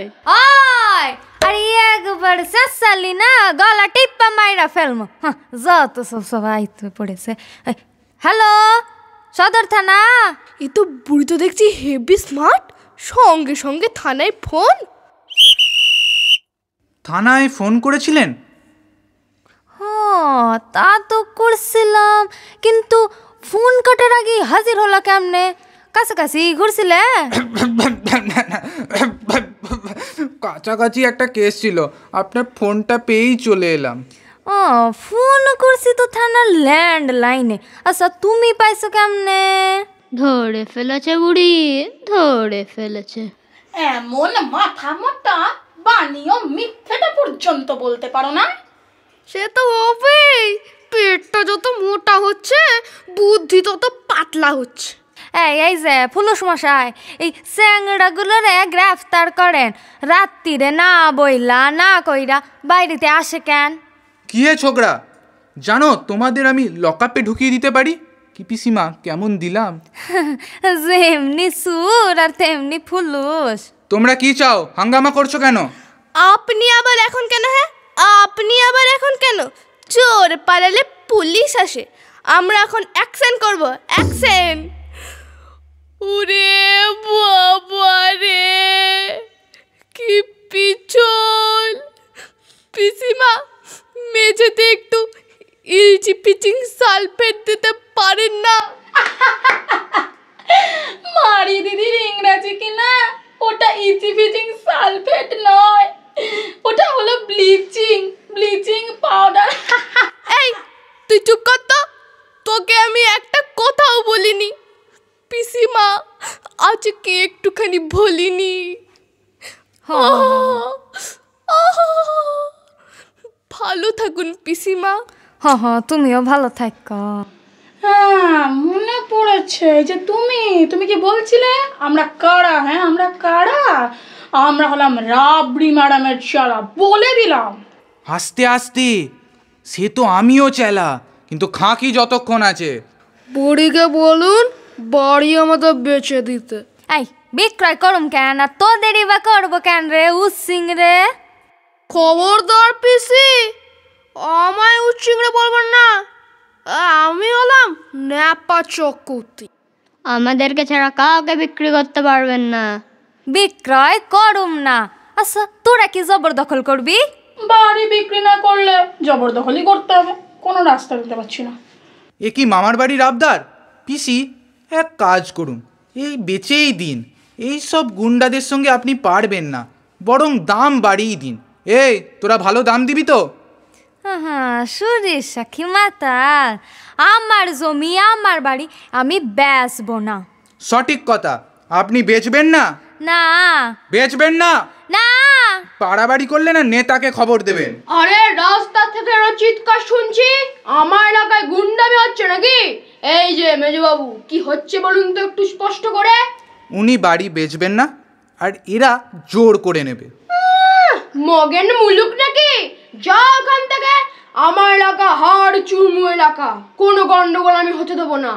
আরে একবার শেষালি না গলা টিপ্পা মাইরা ফেলমো যত সব সবাই পড়েছে হ্যালো সদর থানা এ তো বুড়ি তো দেখছি হেভি স্মার্ট সঙ্গে সঙ্গে থানায় ফোন থানায় ফোন করেছিলেন হ তা তো করছিলাম কিন্তু ফোন কাটার আগে হাজির হলা কেমনে কাছাকাছি ঘুরছিলে কাছাকাছি একটা কেস ছিল আপনার ফোনটা পেয়েই চলে এলাম ও ফোন করছি তো থানার ল্যান্ড লাইনে আচ্ছা তুমি পাইছো কেমনে ধরে ফেলেছে বুড়ি ধরে ফেলেছে এমন মাথা মাথা বানিও মিথ্যেটা পর্যন্ত বলতে পারো না সে তো হবেই পেটটা যত মোটা হচ্ছে বুদ্ধি তত পাতলা হচ্ছে এই এই যে ফুলুস মশাই এই চ্যাংড়াগুলোরে গ্রেফতার করেন রাত্রিরে না বইলা না কইরা বাইরেতে আসে কেন কি হে ছোকরা জানো তোমাদের আমি লকআপে ঢুকিয়ে দিতে পারি কি পিসিমা কেমন দিলাম যেমনি সুর আর তেমনি ফুলুস তোমরা কি চাও হাঙ্গামা করছো কেন আপনি আবার এখন কেন হ্যাঁ আপনি আবার এখন কেন চোর পালালে পুলিশ আসে আমরা এখন অ্যাকশন করব অ্যাকশন উরে বাবা রে কি পিছল পিসিমা মেঝেতে একটু ইলচি পিচিং সালফেট দিতে পারেন না মারি দিদির ইংরাজি কি না ওটা ইচি পিচিং সালফেট নয় ওটা হলো ব্লিচিং ব্লিচিং পাউডার এই তুই চুপ কর তো তোকে আমি একটা কথাও বলিনি পিসিমা আজকে একটুখানি বলিনি ভালো থাকুন পিসিমা হ্যাঁ হ্যাঁ তুমিও ভালো থাকো হ্যাঁ মনে পড়েছে যে তুমি তুমি কি বলছিলে আমরা কারা হ্যাঁ আমরা কারা আমরা হলাম রাবড়ি ম্যাডামের চারা বলে দিলাম আস্তে আস্তে সে তো আমিও চেলা কিন্তু খাঁকি যতক্ষণ আছে বড়িকে বলুন বাড়ি আমাদের বেচে দিতে এই বিক্রয় করুম কেন তো দেরি বা করবো কেন রে উচ্ছিং রে খবরদার পিসি আমায় উচ্ছিং রে বলবেন না আমি হলাম ন্যাপা চকুতি আমাদেরকে ছাড়া কাউকে বিক্রি করতে পারবেন না বিক্রয় করুম না আচ্ছা তোরা কি জবরদখল করবি বাড়ি বিক্রি না করলে জবরদখলই করতে হবে কোনো রাস্তা দিতে পারছি না এ কি মামার বাড়ির আবদার পিসি এক কাজ করুন এই বেচেই দিন এই সব গুন্ডাদের সঙ্গে আপনি পারবেন না বরং দাম বাড়িয়ে দিন এই তোরা ভালো দাম দিবি তো আমার জমি আমার বাড়ি আমি বেচবো না সঠিক কথা আপনি বেচবেন না না বেচবেন না না পাড়াবাড়ি করলে না নেতাকে খবর দেবেন আরে রাস্তা থেকে এরা চিৎকার শুনছি আমার এলাকায় গুন্ডামি হচ্ছে নাকি এই যে মেজবাবু কি হচ্ছে বলুন তো একটু স্পষ্ট করে উনি বাড়ি বেচবেন না আর এরা জোর করে নেবে মগেন মুলুক নাকি যাও ওখান থেকে আমার এলাকা হাড় চুরমু এলাকা কোনো গন্ডগোল আমি হতে দেবো না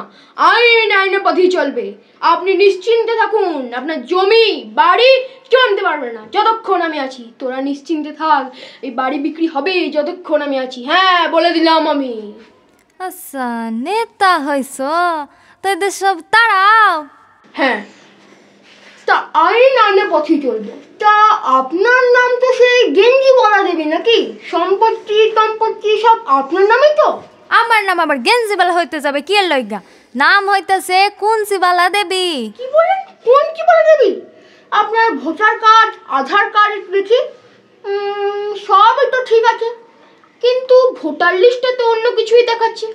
আইন আইনে পথেই চলবে আপনি নিশ্চিন্তে থাকুন আপনার জমি বাড়ি কেউ আনতে পারবে না যতক্ষণ আমি আছি তোরা নিশ্চিন্তে থাক এই বাড়ি বিক্রি হবে যতক্ষণ আমি আছি হ্যাঁ বলে দিলাম আমি আচ্ছা নেতা হয়েছ তাদের সব তাড়াও হ্যাঁ তা আইন আইনে পথেই চলবে তা আপনার নাম তো সেই গেঞ্জি বলা দেবে নাকি সম্পত্তি সম্পত্তি সব আপনার নামই তো আমার নাম আবার গেঞ্জিবালা হইতে যাবে কি এর লজ্ঞা নাম হইতেছে কুঞ্চিবালা দেবী কি বলেন কোন কি বলা দেবী আপনার ভোটার কার্ড আধার কার্ড দেখি সবই তো ঠিক আছে কিন্তু ভোটার লিস্টে তো অন্য কিছুই দেখাচ্ছে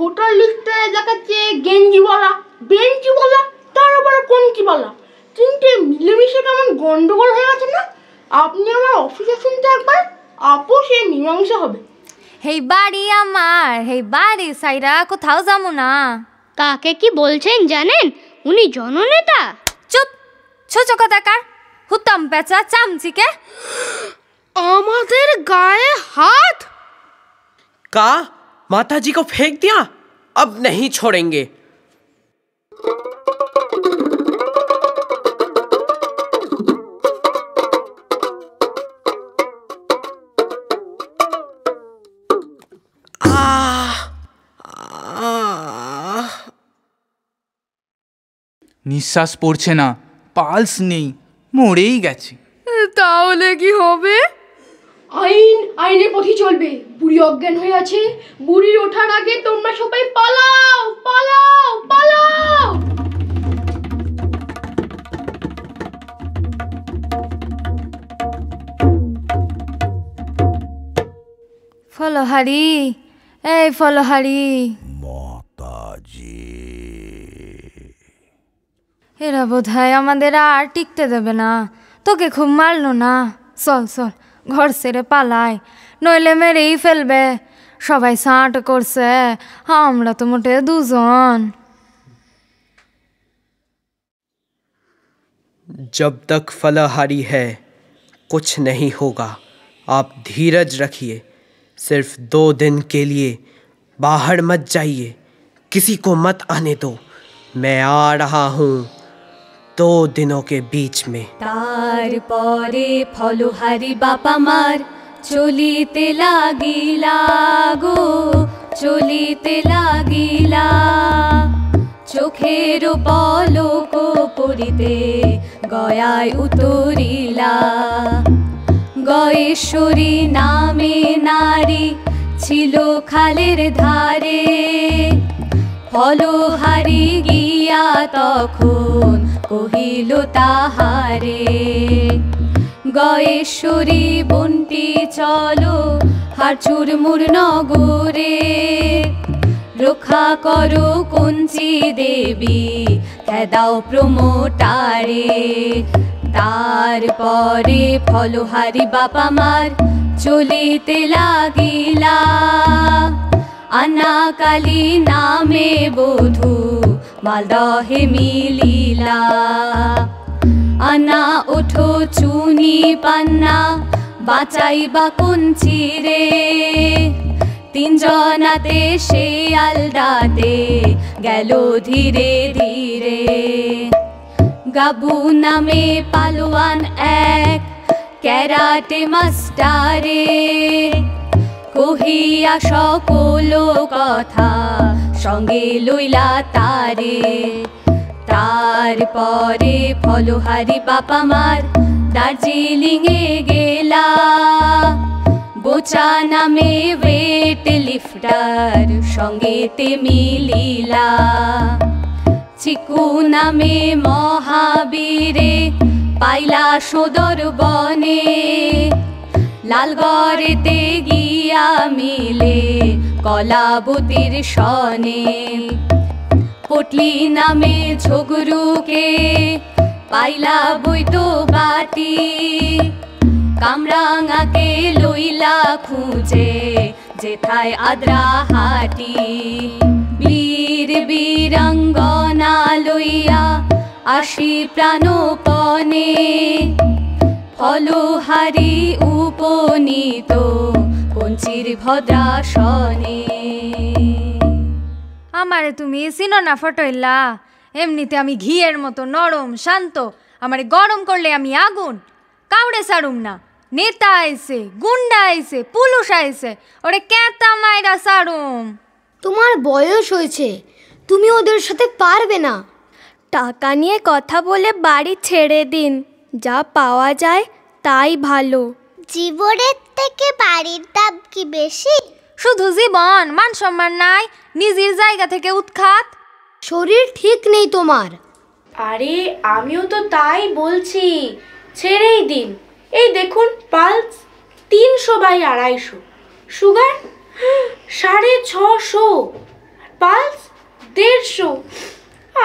ভোটার লিস্টে দেখাচ্ছে গেঞ্জিওয়ালা বেঞ্চিওয়ালা তার আবার কোন কি বলা তিনটে মিলেমিশে কেমন গন্ডগোল হয়ে গেছে না আপনি আমার অফিসে শুনতে একবার আপু সে মীমাংসা হবে হে বাড়ি আমার হে বাড়ি সাইরা কোথাও যাবো না কাকে কি বলছেন জানেন উনি জননেতা চুপ কথা কার হুতাম পেঁচা চামচিকে আমাদের গায়ে হাত কা माता जी দিয়া फेंक दिया अब नहीं নিঃশ্বাস পড়ছে না পালস নেই মরেই গেছে তাহলে কি হবে আইন আইনের পথে চলবে বুড়ি অজ্ঞান হয়ে আছে বুড়ির ওঠার আগে তোমরা সবাই পালাও পালাও পালাও ফলহারি এই ফলহারি एरा बोधाय टिकते देना तक खूब मारल ना चल चल घर सर पालाय नईले मेरे ही फिले सबा साट कर से हम तो मोटे दूज जब तक फलाहारी है कुछ नहीं होगा आप धीरज रखिए सिर्फ दो दिन के लिए बाहर मत जाइए किसी को मत आने दो मैं आ रहा हूँ দু दिनों के बीच তার পরে ফলহারি বাপা মার চলিতে লাগিলা গো চলিতে লাগিলা চোখের পলক পড়িতে গয়ায় উতরিলা গয়েশ্বরী নামে নারী ছিল খালের ধারে ফলোহারি গিয়া তখন কহিল তাহারে গয়েশ্বরী বন্টি চলো চুরমুর নগরে রক্ষা করো কুঞ্চি দেবী খেদাও প্রমোটারে তারপরে ফলোহারি বাপা মার চলিতে লাগিলা অনাকালী নামে বধু মালদহে মিলিলা আনা ওঠো চুনি পান্না বা কোন রে তিনজনাতে সে আলদাতে গেল ধীরে ধীরে গাবু নামে পালোয়ান এক ক্যারাটে মাস্টারে কহিয়া সকল কথা সঙ্গে লইলা তারে তারপরে ফলহারি বাপা মার দার্জিলিং এ গেলা বোচা নামে ওয়েট লিফটার তে মিলিলা চিকু নামে মহাবীরে পাইলা সদর বনে লালগড়েতে গিয়া মিলে কলাবতীর সনে পটলি নামে ঝগরুকে পাইলা বৈত বাটি কামরাঙাকে লইলা খুঁজে যেথায় আদ্রা হাটি বীর বীরাঙ্গনা লইয়া আসি প্রাণপণে অলোহারি উপনীত পঞ্চির ভদ্রাসনে আমারে তুমি চিনো না ফটোইলা এমনিতে আমি ঘিয়ের মতো নরম শান্ত আমারে গরম করলে আমি আগুন কাউড়ে সারুম না নেতা আইছে গুন্ডা আইছে পুলুশ আইছে ওরে কেতা মাইরা সারুম তোমার বয়স হয়েছে তুমি ওদের সাথে পারবে না টাকা নিয়ে কথা বলে বাড়ি ছেড়ে দিন যা পাওয়া যায় তাই ভালো জীবনের থেকে বাড়ির দাম কি বেশি শুধু জীবন মান সম্মান নাই নিজের জায়গা থেকে উৎখাত শরীর ঠিক নেই তোমার আরে আমিও তো তাই বলছি ছেড়েই দিন এই দেখুন পালস তিনশো বাই আড়াইশো সুগার সাড়ে ছশো পালস দেড়শো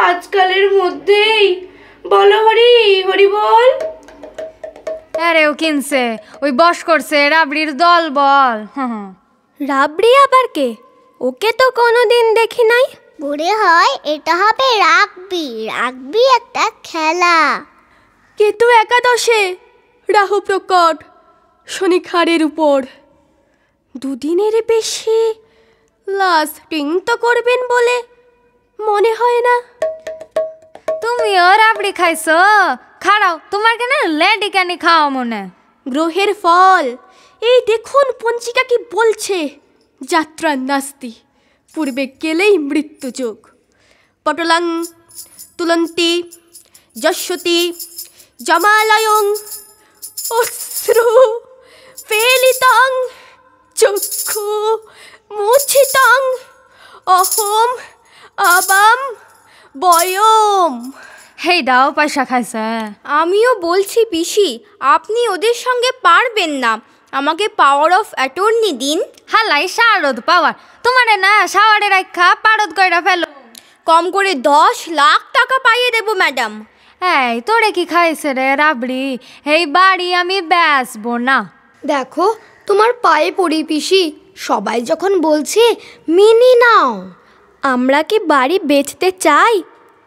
আজকালের মধ্যেই বলো হরি হরি বল আরে ও কিনছে ওই বস করছে রাবড়ির দল বল হ্যাঁ, হ্যাঁ। রাবড়ি আবার কে ওকে তো কোনোদিন দেখি নাই মনে হয় এটা হবে রাগবি রাগবি একটা খেলা কিন্তু একাদশে রাহু প্রকট শনি খাড়ের উপর দুদিনের বেশি লাস্টিং তো করবেন বলে মনে হয় না তুমি আর আপনি খাইছ খাড়াও তোমার কেন লেডি কেন খাওয়া মনে গ্রহের ফল এই দেখুন পঞ্চিকা কি বলছে যাত্রা নাস্তি পূর্বে গেলেই মৃত্যুযোগ পটলং তুলন্তি যশ্বতি জমালয়ং অশ্রু ফেলিতং চক্ষু মুছিতং অহম আবাম বয়ম হেই দাও পয়সা খাইছে আমিও বলছি পিসি আপনি ওদের সঙ্গে পারবেন না আমাকে পাওয়ার অফ অ্যাটর্নি দিন হালাই শারদ পাওয়ার তোমার না শাওয়ারে রাখা পারদ করে ফেলো কম করে দশ লাখ টাকা পাইয়ে দেব ম্যাডাম এই তোরে কি খাইছে রে রাবড়ি এই বাড়ি আমি ব্যাসবো না দেখো তোমার পায়ে পড়ি পিসি সবাই যখন বলছে মেনে নাও আমরা কি বাড়ি বেচতে চাই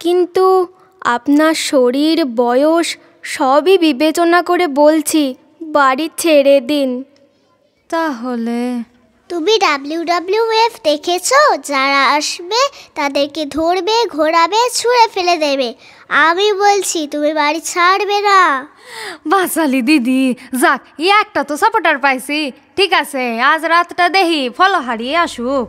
কিন্তু আপনার শরীর বয়স সবই বিবেচনা করে বলছি বাড়ি ছেড়ে দিন তাহলে তুমি ডাব্লিউ এফ দেখেছো যারা আসবে তাদেরকে ধরবে ঘোরাবে ছুঁড়ে ফেলে দেবে আমি বলছি তুমি বাড়ি ছাড়বে না বাসালি দিদি যাক ই একটা তো সাপোর্টার পাইছি ঠিক আছে আজ রাতটা দেহি ফলো হারিয়ে আসুক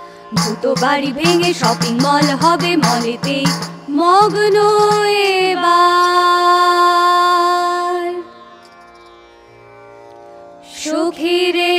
দুটো বাড়ি ভেঙে শপিং মল হবে মলেতে মগ্ন এবার সুখী রে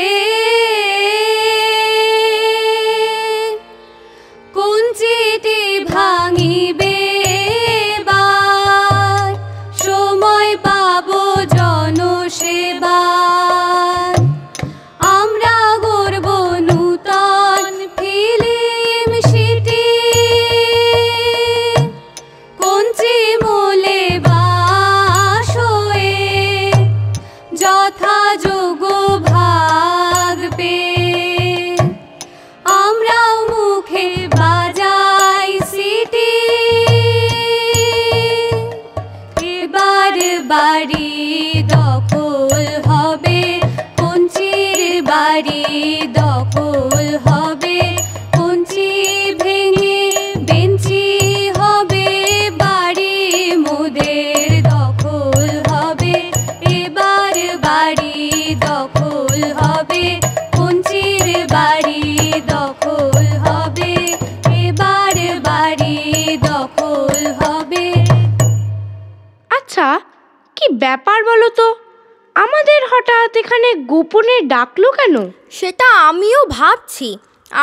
গোপনে ডাকলো কেন সেটা আমিও ভাবছি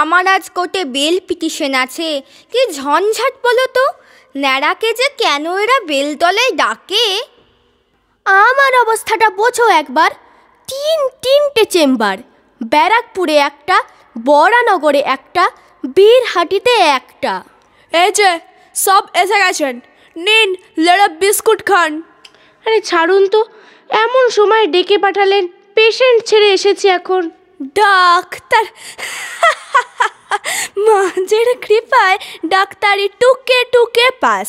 আমার আজ কোর্টে বেল পিটিশন আছে কি ঝঞ্ঝাট বলো তো ন্যাড়াকে যে কেন এরা বেলতলায় ডাকে আমার অবস্থাটা বোঝো একবার তিন তিনটে চেম্বার ব্যারাকপুরে একটা বরানগরে একটা বীরহাটিতে একটা এই যে সব এসে গেছেন নিন লেড়া বিস্কুট খান আরে ছাড়ুন তো এমন সময় ডেকে পাঠালেন পেশেন্ট ছেড়ে এসেছি এখন ডাক্তার মাঝের কৃপায় ডাক্তারি টুকে টুকে পাস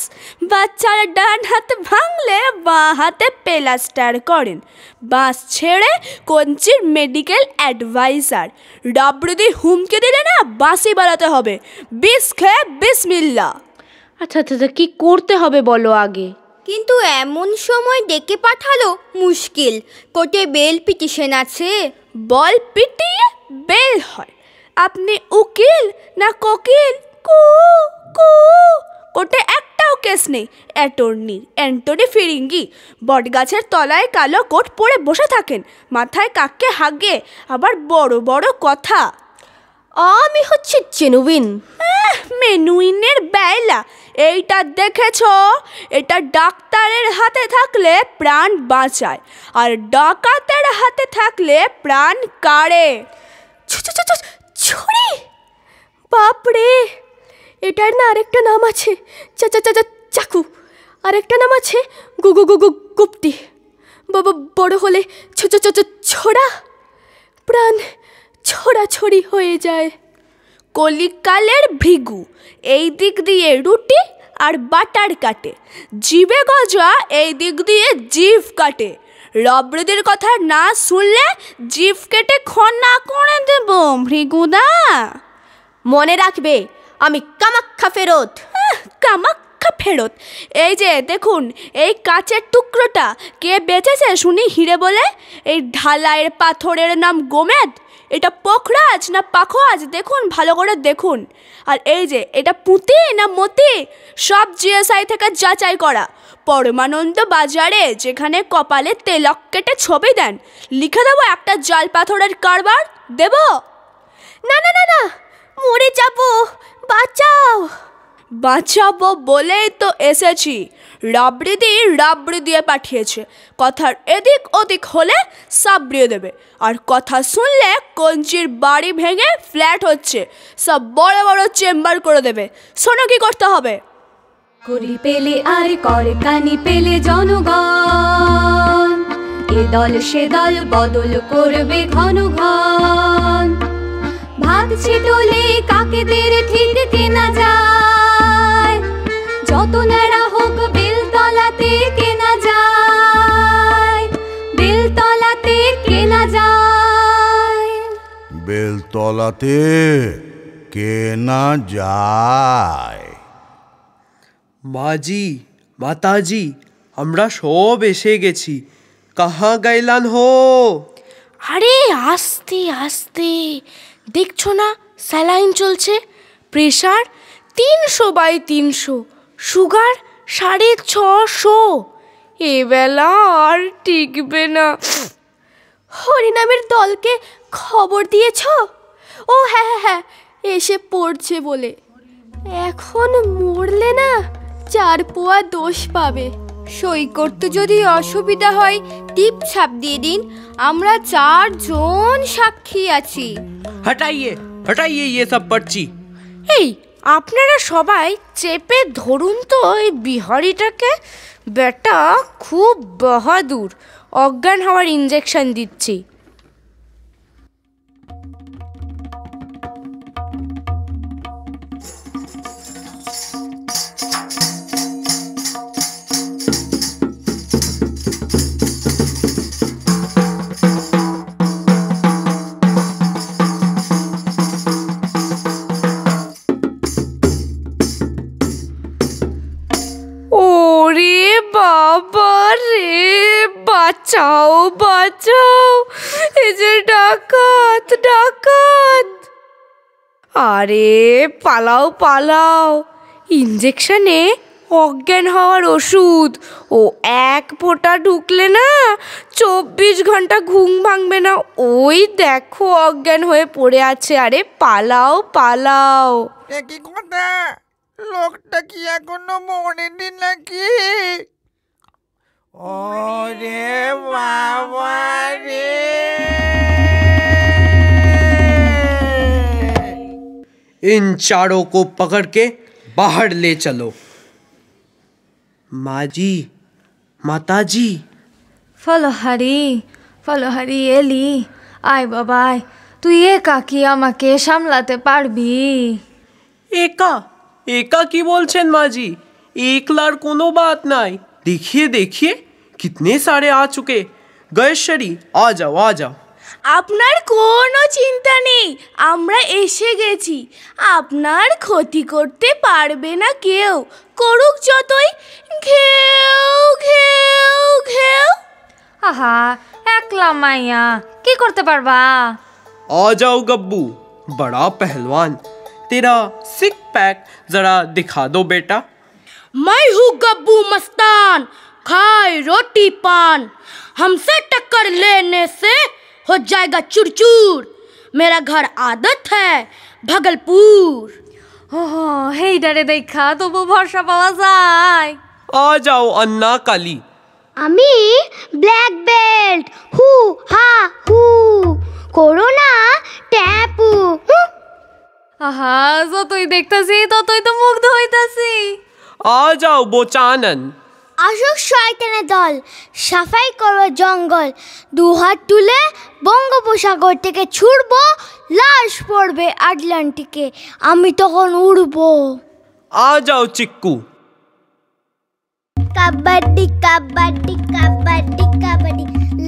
বাচ্চারা ডান হাত ভাঙলে বা হাতে প্লাস্টার করেন বাস ছেড়ে কঞ্চির মেডিকেল অ্যাডভাইজার ডাবরুদি হুমকে দিলে না বাঁশি বাড়াতে হবে বিষ খেয়ে বিসমিল্লা মিল্লা আচ্ছা আচ্ছা, আচ্ছা কী করতে হবে বলো আগে কিন্তু এমন সময় ডেকে পাঠালো মুশকিল কোটে বেল পিটিশন আছে বল পিটিয়ে বেল হয় আপনি উকিল না ককিল কু কু কোটে একটাও কেস নেই অ্যাটর্নি অ্যান্টনি ফিরিঙ্গি বটগাছের তলায় কালো কোট পরে বসে থাকেন মাথায় কাককে হাগে আবার বড় বড় কথা আমি হচ্ছে জেনুইন মেনুইনের বেলা এইটা দেখেছ এটা ডাক্তারের হাতে থাকলে প্রাণ বাঁচায় আর ডাকাতের হাতে থাকলে প্রাণ কাড়ে ছুরি বাপরে এটার না আরেকটা নাম আছে চাচা চাচা চাকু আরেকটা নাম আছে গুগু গুগু গুপ্তি বাবা বড় হলে ছোড়া প্রাণ ছড়াছড়ি হয়ে যায় কলিকালের ভৃগু এই দিক দিয়ে রুটি আর বাটার কাটে জিভে গজা এই দিক দিয়ে জিভ কাটে রবৃদের কথা না শুনলে জিভ কেটে খনা করে দেব ভৃগুদা মনে রাখবে আমি কামাক্ষা ফেরত কামাক্ষা ফেরত এই যে দেখুন এই কাঁচের টুকরোটা কে বেঁচেছে শুনি হিরে বলে এই ঢালাইয়ের পাথরের নাম গোমেদ এটা পোখরাজ না পাখোয়াজ দেখুন ভালো করে দেখুন আর এই যে এটা পুঁতি না মতি সব জিএসআই থেকে যাচাই করা পরমানন্দ বাজারে যেখানে কপালে তেলক কেটে ছবি দেন লিখে দেবো একটা জাল পাথরের কারবার দেব না না না না মরে যাবো বাঁচাও বাঁচাবো বলেই তো এসেছি রাবড়ি দিয়ে রাবড়ি দিয়ে পাঠিয়েছে কথার এদিক ওদিক হলে সাবড়িয়ে দেবে আর কথা শুনলে কঞ্চির বাড়ি ভেঙে ফ্ল্যাট হচ্ছে সব বড় বড় চেম্বার করে দেবে শোনো কি করতে হবে করি পেলে আর করে কানি পেলে জনগণ এ দল সে দল বদল করবে ঘন ঘন ভাবছে টোলে কাকেদের ঠিক কেনা যায় যত নেড়া হোক বেলতলাতে কেনা যায় বেলতলাতে কেনা যায় বেলতলাতে কেনা যায় মাজি মাতাজি আমরা সব এসে গেছি কাহা গাইলান হো আরে আস্তে আস্তে দেখছো না স্যালাইন চলছে প্রেশার তিনশো বাই তিনশো সুগার সাড়ে ছশো এবেলা আর টিকবে না হরিনামের দলকে খবর দিয়েছ ও হ্যাঁ হ্যাঁ হ্যাঁ এসে পড়ছে বলে এখন মরলে না চার পোয়া দোষ পাবে সই করতে যদি অসুবিধা হয় টিপ ছাপ দিয়ে দিন আমরা চারজন সাক্ষী আছি হটাইয়ে হটাইয়ে ইয়ে সব পড়ছি এই আপনারা সবাই চেপে ধরুন তো এই বিহারিটাকে বেটা খুব বাহাদুর অজ্ঞান হওয়ার ইঞ্জেকশন দিচ্ছি বাঁচাও বাঁচাও এ যে ডাকাত ডাকাত আরে পালাও পালাও ইঞ্জেকশনে অজ্ঞান হওয়ার ওষুধ ও এক ফোঁটা ঢুকলে না চব্বিশ ঘন্টা ঘুম ভাঙবে না ওই দেখো অজ্ঞান হয়ে পড়ে আছে আরে পালাও পালাও কি কথা লোকটা কি এখনো মনে নাকি ওরে বাবা রে इन चारों को पकड़ के बाहर ले चलो माँ जी माता जी फलो हरि ফলো হারি এলি আয় বাবাই তুই একা কি আমাকে সামলাতে পারবি একা একা কি বলছেন মাজি একলার কোনো বাত নাই দেখিয়ে দেখিয়ে কিতনে সারে আ চুকে গয়েশ্বরী আ যাও আ যাও আপনার কোনো চিন্তা নেই আমরা এসে গেছি আপনার ক্ষতি করতে পারবে না কেউ করুক যতই ঘেউ ঘেউ ঘেউ আহা একলা মাইয়া কি করতে পারবা आ जाओ गब्बू बड़ा पहलवान तेरा सिक पैक जरा दिखा दो बेटा मैं हूँ गब्बू मस्तान खाए रोटी पान हमसे टक्कर लेने से हो जाएगा चुरचुर मेरा घर आदत है भगलपुर ओह हे डरे देखा तो वो भरसा पावा যায় आ जाओ अन्ना काली আমি ব্ল্যাক বেল্ট হু হা হু করোনা ট্যাপু আহা যতই দেখতাছি ততই তো মুগ্ধ হইতাছি आ जाओ बोचानन আসুক শয়তানের দল সাফাই করো জঙ্গল দু হাত তুলে বঙ্গোপসাগর থেকে ছুড়ব লাশ পড়বে আটলান্টিকে আমি তখন উড়ব আ যাও চিকু কাবাডি কাবাডি কাবাডি কাবাডি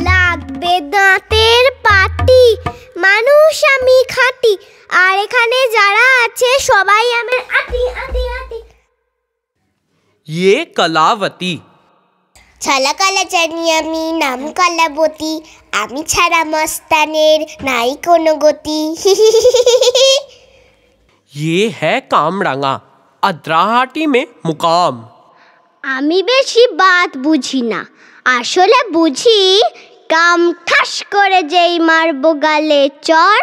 লাগবে দাঁতের পাটি মানুষ আমি খাঁটি আর এখানে যারা আছে সবাই আমার আতি আতি আতি ये कलावती ছলা কলা জানি আমি নাম কলাবতী আমি ছাড়া মস্তানের নাই কোনো গতি ये है कामरंगा अद्राहाटी में मुकाम আমি বেশি বাত বুঝি না আসলে বুঝি কাম ঠাস করে যেই মারবো গালে চর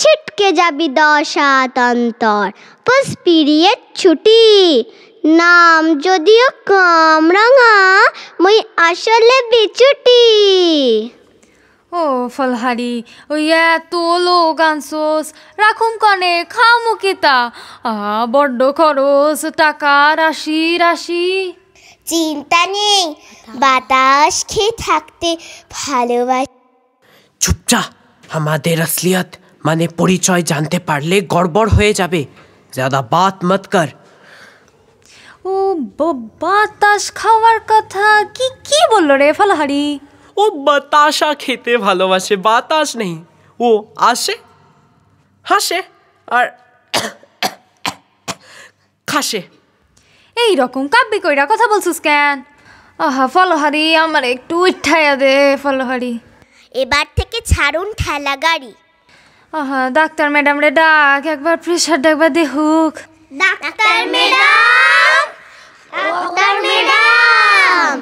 ছিটকে যাবি দশাত অন্তর পুষ পিড়িয়ে ছুটি নাম যদিও কামরাঙা মই আসলে বিচুটি ও ফলহারি ওই এত লোক আনসোস রাখুম কনে খামু তা আ বড্ড খরচ টাকা রাশি রাশি চিন্তা নেই বাতাস খেয়ে থাকতে ভালোবাসি চুপচা আমাদের আসলিয়াত মানে পরিচয় জানতে পারলে গড়বড় হয়ে যাবে জাদা বাত মত কর ও বাতাস খাওয়ার কথা কি কি বললো রে ফলহারি ও বাতাসা খেতে ভালোবাসে বাতাস নেই ও আসে হাসে আর খাসে এই রকম কাব্যি কইরা কথা বলছিস কেন আহা ফলহারি আমার একটু উঠাইয়া দে ফলহারি এবার থেকে ছাড়ুন ঠেলা গাড়ি আহা ডাক্তার ম্যাডাম রে ডাক একবার প্রেশার ডাকবার দেহুক ডাক্তার ম্যাডাম ডাক্তার ম্যাডাম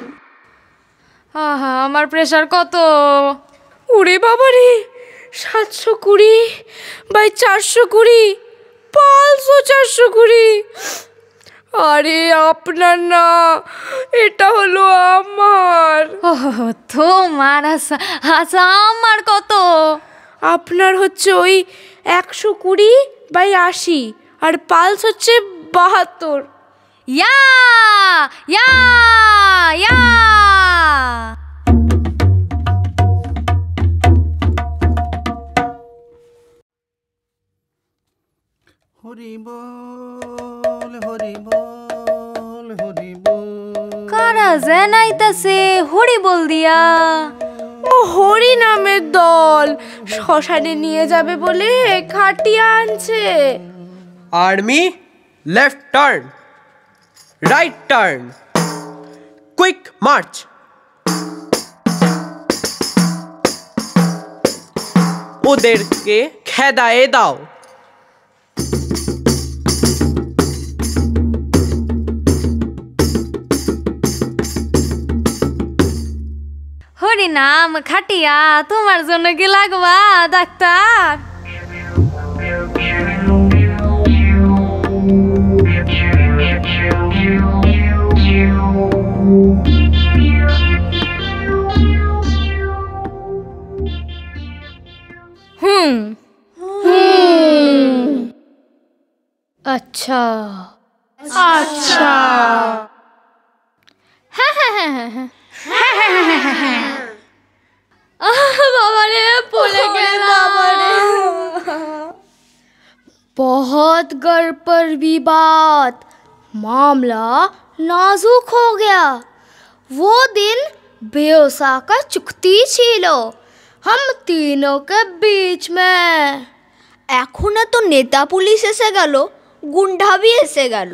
আহা আমার প্রেশার কত উড়ে রে সাতশো কুড়ি বাই চারশো কুড়ি পাঁচশো চারশো কুড়ি আরে আপনার না এটা হলো আমার তোমার আসা আসা আমার কত আপনার হচ্ছে ওই একশো কুড়ি বাই আশি আর পালস হচ্ছে বাহাত্তর Yeah! Yeah! বল হরি বল হরি বল কারা যেন আইতাছে হরি বল দিয়া ও হরি নামের দল শ্মশানে নিয়ে যাবে বলে খাটিয়া আনছে army left turn right turn quick march ওদের কে দাও হরে নাম খटिया তোমার জন্য কি লাগবা ডাক্তার हम्म। हम्म। अच्छा अच्छा बाबा ने बहुत घर पर भी बात मामला नाजुक हो गया वो दिन बेओसा का चुकती छीलो हम तीनों के बीच में এখন তো নেতা পুলিশ এসে গেল গুন্ডাবি এসে গেল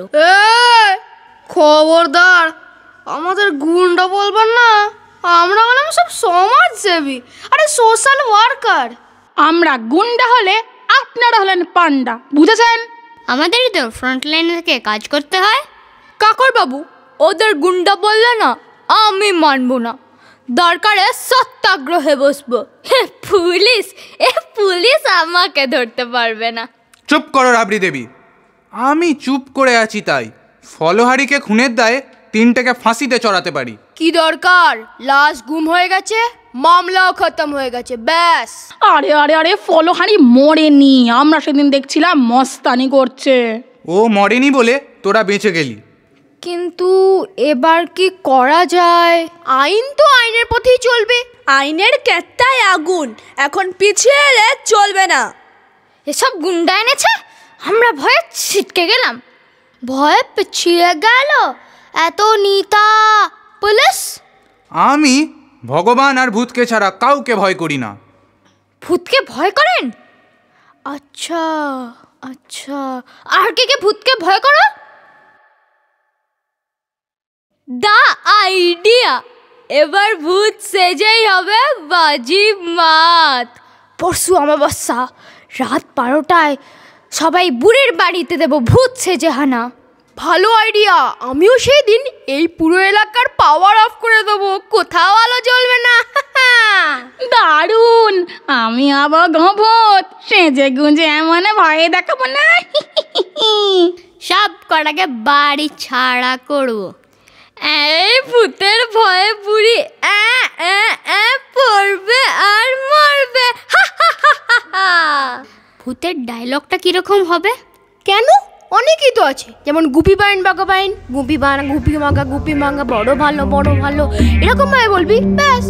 খবরদার আমাদের গুন্ডা বলবেন না আমরা হলাম সব সমাজসেবী আরে সোশ্যাল ওয়ার্কার আমরা গুন্ডা হলে আপনারা হলেন পান্ডা বুঝেছেন আমাদেরই তো ফ্রন্ট লাইনে থেকে কাজ করতে হয় কাকর বাবু ওদের গুন্ডা বললে না আমি মানবো না দরকারে সত্যাগ্রহে বসবো পুলিশ এ পুলিশ আমাকে ধরতে পারবে না চুপ করো রাবড়ি দেবী আমি চুপ করে আছি তাই ফলোহারিকে খুনের দায়ে তিনটাকে ফাঁসিতে চড়াতে পারি কি দরকার লাশ গুম হয়ে গেছে মামলাও খতম হয়ে গেছে ব্যাস আরে আরে আরে ফলোহারি মরেনি আমরা সেদিন দেখছিলাম মস্তানি করছে ও মরেনি বলে তোরা বেঁচে গেলি কিন্তু এবার কি করা যায় আইন তো আইনের পথেই চলবে আইনের ক্যাত্তায় আগুন এখন পিছিয়ে এলে চলবে না এসব গুন্ডা এনেছে আমরা ভয়ে ছিটকে গেলাম ভয়ে পিছিয়ে গেল এত নিতা পুলিশ আমি ভগবান আর ভূতকে ছাড়া কাউকে ভয় করি না ভূতকে ভয় করেন আচ্ছা আচ্ছা আর কে কে ভূতকে ভয় করো দা আইডিয়া এবার ভূত সেজেই হবে বাজি মাত পরশু অমাবস্যা রাত বারোটায় সবাই বুড়ির বাড়িতে দেব ভূত সেজে হানা ভালো আইডিয়া আমিও সেই দিন এই পুরো এলাকার পাওয়ার অফ করে দেবো কোথাও আলো জ্বলবে না দারুণ আমি আবার গভত সেজে গুঁজে এমন ভয়ে দেখাবো না সব কটাকে বাড়ি ছাড়া করবো এই ভূতের ভয়ে বুড়ি পড়বে আর মরবে ভূতের ডায়লগটা কিরকম হবে কেন অনেকই তো আছে যেমন গুপি বাইন বাগা বাইন গুপি বানা গুপি মাগা গুপি মাগা বড় ভালো বড় ভালো এরকমভাবে বলবি ব্যাস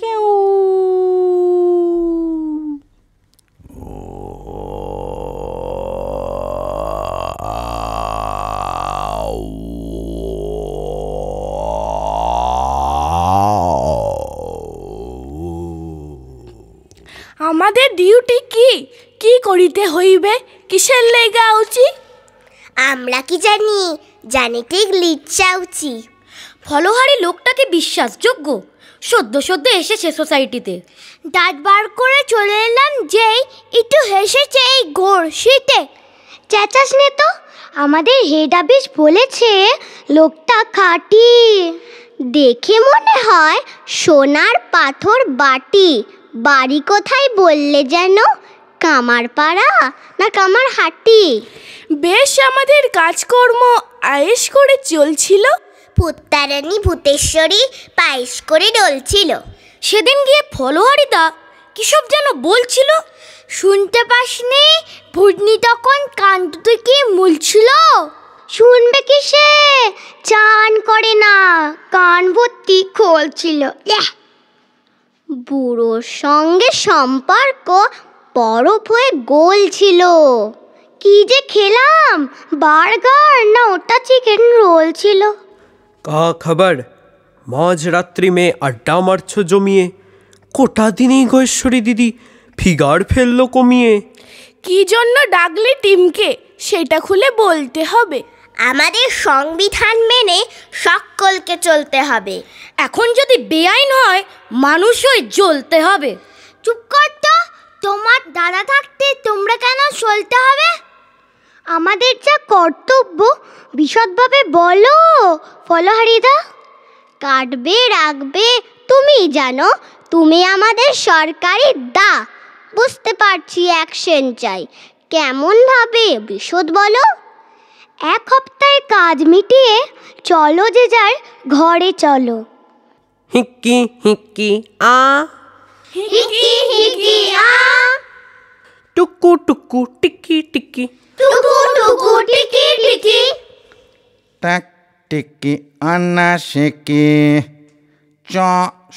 কেউ আমাদের ডিউটি কি কি করিতে হইবে কিসের লেগা উচিত আমরা কি জানি জানি ঠিক লিচ্ছা উচিত ফলোহারি লোকটাকে বিশ্বাসযোগ্য সদ্য সদ্য এসেছে সোসাইটিতে দাঁত বার করে চলে এলাম যেই একটু হেসেছে এই ঘোর শীতে চেঁচাস নে তো আমাদের হেড অফিস বলেছে লোকটা খাটি দেখে মনে হয় সোনার পাথর বাটি বাড়ি কোথায় বললে যেন কামারপাড়া না কামার হাটি বেশ আমাদের কাজকর্ম আয়েস করে চলছিল পুত্তারানী ভূতেশ্বরী পায়েস করে ডলছিল সেদিন গিয়ে ফলোয়ারিদা কিসব যেন বলছিল শুনতে পাসনি ভুটনি তখন কান্ত থেকে মুলছিল শুনবে কি সে চান করে না কান ভর্তি খোল ছিল বুড়োর সঙ্গে সম্পর্ক বরফ হয়ে গোল ছিল কি যে খেলাম বার্গার না ওটা চিকেন রোল ছিল কা খবর মাঝরাত্রি মেয়ে আড্ডা মারছ জমিয়ে কোটা দিনেই গয়েশ্বরী দিদি ফিগার ফেললো কমিয়ে কি জন্য ডাকলে টিমকে সেটা খুলে বলতে হবে আমাদের সংবিধান মেনে সকলকে চলতে হবে এখন যদি বেআইন হয় মানুষ হয়ে জ্বলতে হবে চুপ কর তো তোমার দাদা থাকতে তোমরা কেন চলতে হবে আমাদের যা কর্তব্য বিশদভাবে বলো ফলহারিদা কাটবে রাখবে তুমি জানো তুমি আমাদের সরকারি দা বুঝতে পারছি অ্যাকশন চাই কেমনভাবে বিশদ বলো এক হপ্তায় কাজ মিটিয়ে চলো যে যার ঘরে চলো হিকি হিকি আ হিকি হিকি আ টুকু টুকু টিকি টিকি টাক টিকি শিকি চ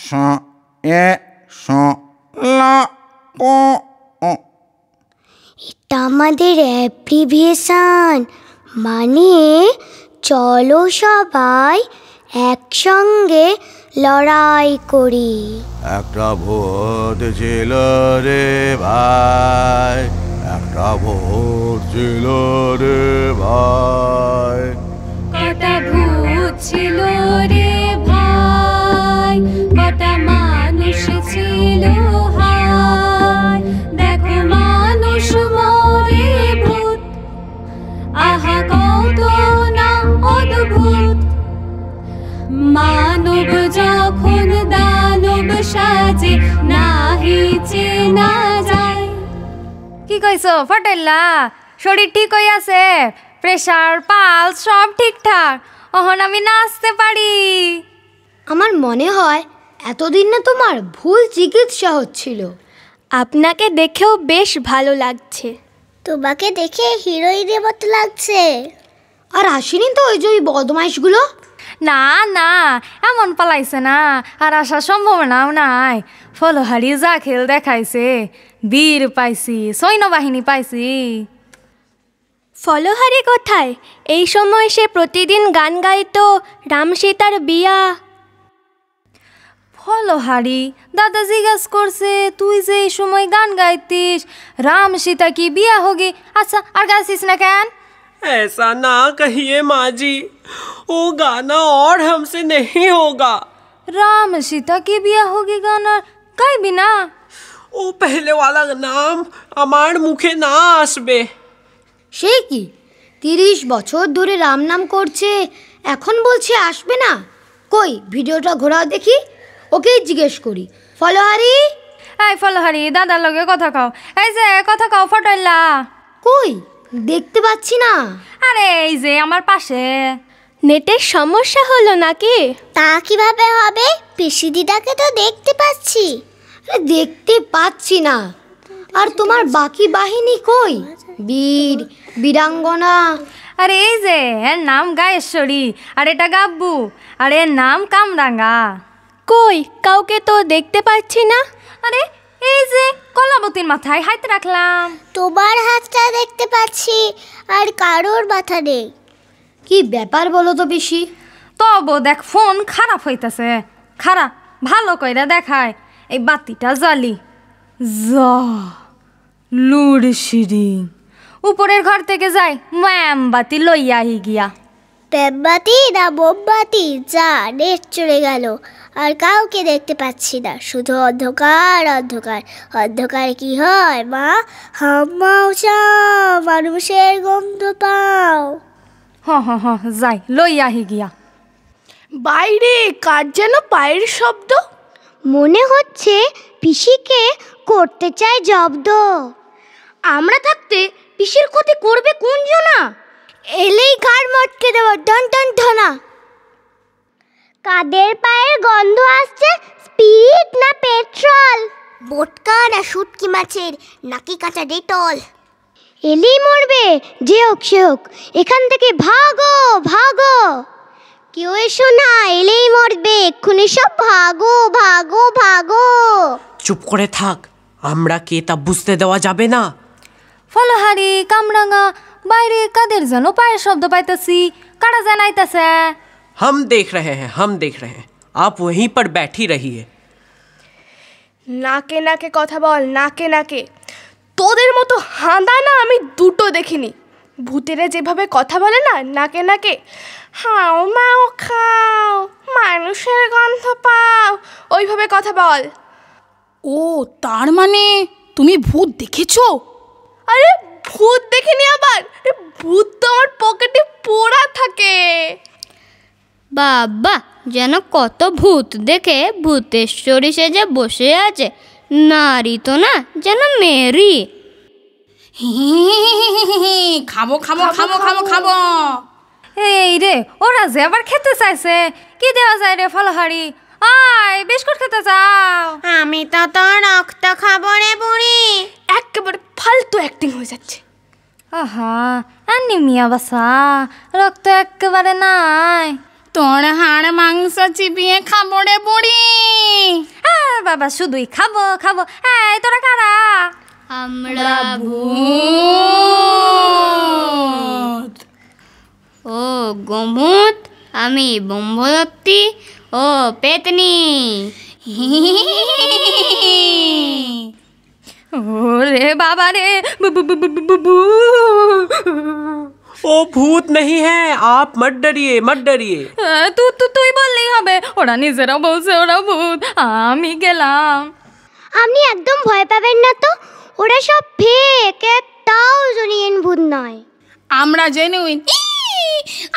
স এ স ল প এটা আমাদের অ্যাপ্রিভিয়েশন মানে চলো সবাই একসঙ্গে লড়াই করি একটা ভোট ছিল রে ভাই একটা ভোর ছিল রে ভাই কটা ভূত ছিল রে ভাই কটা মানুষ ছিল হাই দেখো মানুষ মরে ভূত আহা কত না অদ্ভুত মানব যখন দানব সাজে নাহি চেনা যায় কি কইছ ফটেল্লা শরীর ঠিক হয়ে আছে প্রেশার পালস সব ঠিকঠাক অহন আমি নাচতে পারি আমার মনে হয় এতদিন না তোমার ভুল চিকিৎসা হচ্ছিল আপনাকে দেখেও বেশ ভালো লাগছে তোমাকে দেখে হিরোই দেবত লাগছে আর আসেনি তো ওই যে ওই বদমাইশগুলো না না এমন পালাইছে না আর আসার সম্ভাবনাও নাই ফলহারি যা খেল দেখাইছে বীর পাইছি সৈন্যবাহিনী পাইছি ফলহারি কোথায় এই সময় সে প্রতিদিন গান গাইত রাম সীতার বিয়া ফলহারি দাদা জিজ্ঞাস করছে তুই যে এই সময় গান গাইতিস রাম সীতা কি বিয়া হোগে আচ্ছা আর গাছিস না কেন ऐसा ना कहिए माँ जी वो गाना और हमसे नहीं होगा राम सीता की बिया होगी गाना भी ना ও পেলে নাম আমার মুখে না আসবে সে কি তিরিশ বছর ধরে রাম নাম করছে এখন বলছে আসবে না কই ভিডিওটা ঘোরাও দেখি ওকেই জিজ্ঞেস করি ফলোহারি এই ফলোহারি দাদার লগে কথা কও এই যে কথা কও ফটাইলা কই দেখতে পাচ্ছি না আরে এই যে আমার পাশে নেটের সমস্যা হলো নাকি তা কিভাবে হবে পিসি দিদাকে তো দেখতে পাচ্ছি দেখতে পাচ্ছি না আর তোমার বাকি বাহিনী কই বীর বীরাঙ্গনা আর এই যে এর নাম গায়েশ্বরী আর এটা গাব্বু আর এর নাম কামরাঙ্গা কই কাউকে তো দেখতে পাচ্ছি না আরে এই যে কলাবতীর মাথায় হাত রাখলাম তোমার হাতটা দেখতে পাচ্ছি আর কারোর মাথা নেই কি ব্যাপার বলো তো বেশি তবো দেখ ফোন খারাপ হইতাছে খারাপ ভালো কইরা দেখায় এই বাতিটা জ্বালি যা লুড সিঁড়ি উপরের ঘর থেকে যাই মোমবাতি লইয়া আহি গিয়া টেমবাতি না মোমবাতি যা নেট চড়ে গেল আর কাউকে দেখতে পাচ্ছি না শুধু অন্ধকার অন্ধকার অন্ধকার কি হয় মা হাম্মাও মানুষের গন্ধ পাও হ হ হ যাই লইয়া গিয়া বাইরে কার যেন পায়ের শব্দ মনে হচ্ছে পিসিকে করতে চায় জব্দ আমরা থাকতে পিসির ক্ষতি করবে কোন জোনা এলেই ঘাড় মটকে দেব টন টন ধনা কাদের পায়ের গন্ধ আসছে স্পিরিট না পেট্রোল বোটকা না শুটকি মাছের নাকি কাঁচা ডেটল এলেই মরবে যে হোক সে হোক এখান থেকে ভাগো ভাগো কেউ এসো না এলেই মরবে এক্ষুনি সব ভাগো ভাগো ভাগো চুপ করে থাক আমরা কে তা বুঝতে দেওয়া যাবে না ফলহারি কামরাঙা বাইরে কাদের যেন পায়ের শব্দ পাইতাছি কারা যেন আইতাছে দেখ देख रहे हैं हम देख रहे हैं आप वहीं पर बैठी रहिए নাকে নাকে কথা বল নাকে নাকে তোদের মতো হাঁদা না আমি দুটো দেখিনি ভূতেরা যেভাবে কথা বলে না নাকে নাকে হাও মাও খাও মানুষের গন্ধ পাও ওইভাবে কথা বল ও তার মানে তুমি ভূত দেখেছ আরে ভূত দেখিনি আবার ভূত তো আমার পকেটে পোড়া থাকে বাবা যেন কত ভূত দেখে ভূতেশ্বরী যে বসে আছে নারী তো না যেন মেরি খাবো খাবো খাবো খাবো খাবো এই রে ওরা যে আবার খেতে চাইছে কি দেওয়া যায় রে ফলহারি আয় বিস্কুট খেতে চাও আমি তো তো রক্ত খাবো রে বুড়ি একেবারে ফালতু অ্যাক্টিং হয়ে যাচ্ছে আহা আনি মিয়া বাসা রক্ত একেবারে নাই তোর হাড় মাংস চিবিয়ে খাবো রে বুড়ি বাবা শুধুই খাবো খাবো এই তোরা কারা আমরা ভূত ও গোমুত আমি ব্রহ্মদত্তি ও পেতনি ওরে বাবা রে ও ভূত নেই হ্যাঁ आप ডরিয়ে डरिए ডরিয়ে डरिए তু তু তুই বললেই হবে ওরা নিজেরা বলছে ওরা ভূত আমি গেলাম আপনি একদম ভয় পাবেন না তো ওরা সব ফেক একটাও জেনুইন ভূত নয় আমরা জেনুইন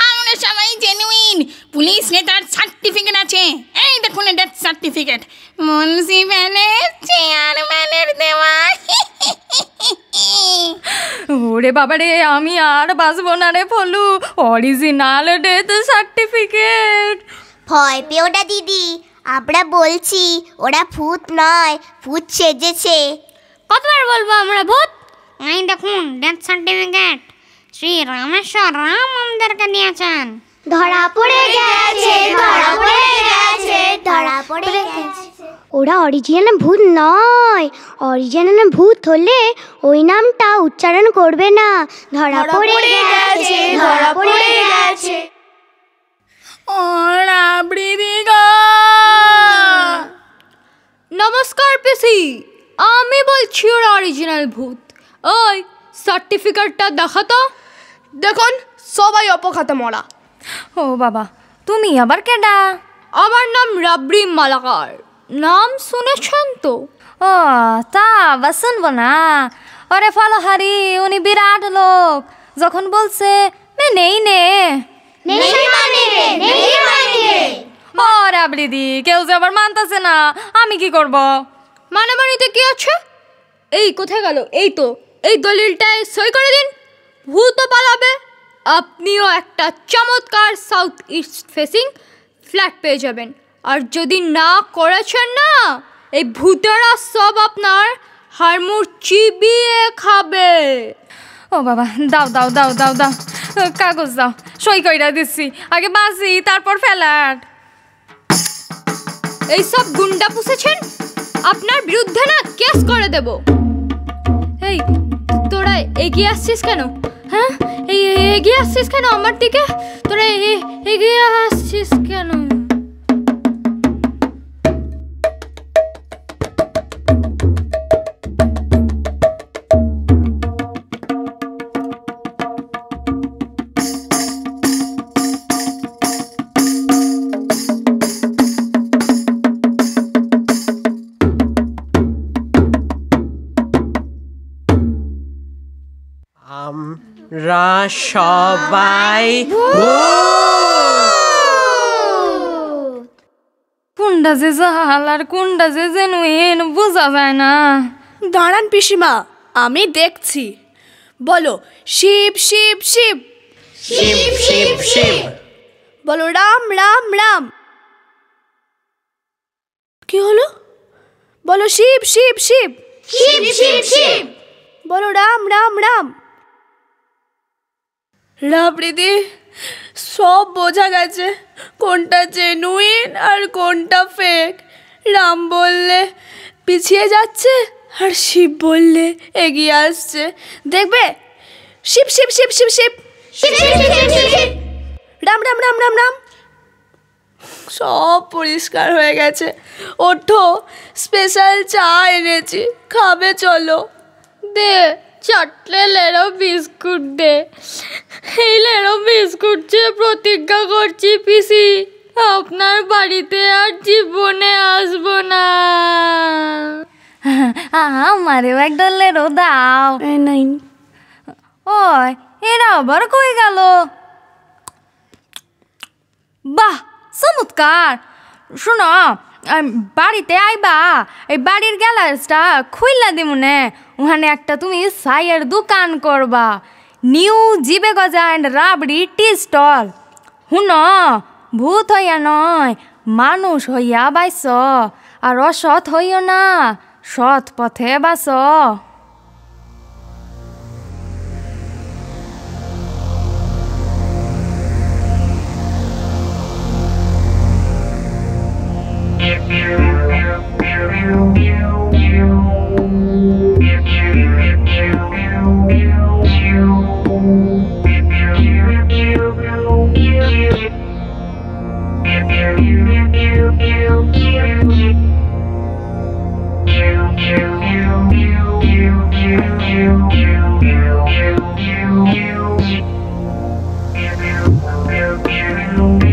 আমরা সবাই জেনুইন পুলিশ নেতার সার্টিফিকেট আছে এই দেখুন এটা সার্টিফিকেট মুন্সিপ্যালের চেয়ারম্যানের দেওয়া ওরে বাবা রে আমি আর বাঁচবো না রে ফলু অরিজিনাল ডেথ সার্টিফিকেট ভয় পেও না দিদি আমরা বলছি ওরা ভূত নয় ভূত সেজেছে কতবার বলবো আমরা ভূত আমি দেখুন ডেথ সার্টিফিকেট শ্রী রামেশ্বর রাম আমাদেরকে নিয়েছেন ধরা পড়ে গেছে ধরা পড়ে গেছে ধরা পড়ে গেছে ওরা অরিজিনাল ভূত নয় অরিজিনাল ভূত হলে ওই নামটা উচ্চারণ করবে না ধরা পড়ে গেছে ধরা পড়ে গেছে ওরা বৃদিগা নমস্কার পিসি আমি বলছি ওরা অরিজিনাল ভূত ওই সার্টিফিকেটটা দেখাতো দেখুন সবাই অপখাতে মরা ও বাবা তুমি আবার কেডা আমার নাম রাবড়ি মালাকার নাম শুনেছেন তো ও তা বা শুনবো না আরে ফলহারি উনি বিরাট লোক যখন বলছে নে নেই নে মানে, মানে। ও রাবড়িদি কেউ যে আবার মানতেছে না আমি কি করব মানামানিতে কি আছে এই কোথায় গেল এই তো এই দলিলটাই সই করে দিন ভূত পালাবে আপনিও একটা চমৎকার সাউথ ইস্ট ফেসিং ফ্ল্যাট পেয়ে যাবেন আর যদি না করেছেন না এই ভূতেরা সব আপনার হাড়মুড় চিবিয়ে খাবে ও বাবা দাও দাও দাও দাও দাও কাগজ দাও সই কইরা দিচ্ছি আগে বাঁচি তারপর এই সব গুন্ডা পুষেছেন আপনার বিরুদ্ধে না কেস করে দেব এই তোরা এগিয়ে আসছিস কেন হ্যাঁ এই এগিয়ে আসছিস কেন আমার দিকে তোরা এগিয়ে আসছিস কেন সবাই কোনটা যে জাহাল আর কোনটা যে জেনুইন বোঝা যায় না দাঁড়ান পিসিমা আমি দেখছি বলো শিব শিব শিব শিব শিব শিব বলো রাম রাম রাম কি হলো বলো শিব শিব শিব শিব শিব শিব বলো রাম রাম রাম না প্রীতি সব বোঝা গেছে কোনটা জেনুইন আর কোনটা ফেক রাম বললে পিছিয়ে যাচ্ছে আর শিব বললে এগিয়ে আসছে দেখবে শিব শিব শিব শিব শিব রাম রাম রাম রাম রাম সব পরিষ্কার হয়ে গেছে ওঠো স্পেশাল চা এনেছি খাবে চলো দে চটলেলেরও বিস্কুট দে এই লেরো বিস্কুট চেয়ে প্রতিজ্ঞা করছি পিসি আপনার বাড়িতে আর জীবনে আসবো না আমারেও একদল লেরো দাও নাই ও এরা আবার কই গেল বাহ চমৎকার শোনো বাড়িতে আইবা এই বাড়ির গ্যালারিটা খুইলা দিমুনে ওখানে একটা তুমি সাইয়ের দোকান করবা নিউ জিবে গজা অ্যান্ড রাবড়ি টি স্টল হুন ভূত হইয়া নয় মানুষ হইয়া বাইস আর অসৎ হইও না সৎ পথে বাস you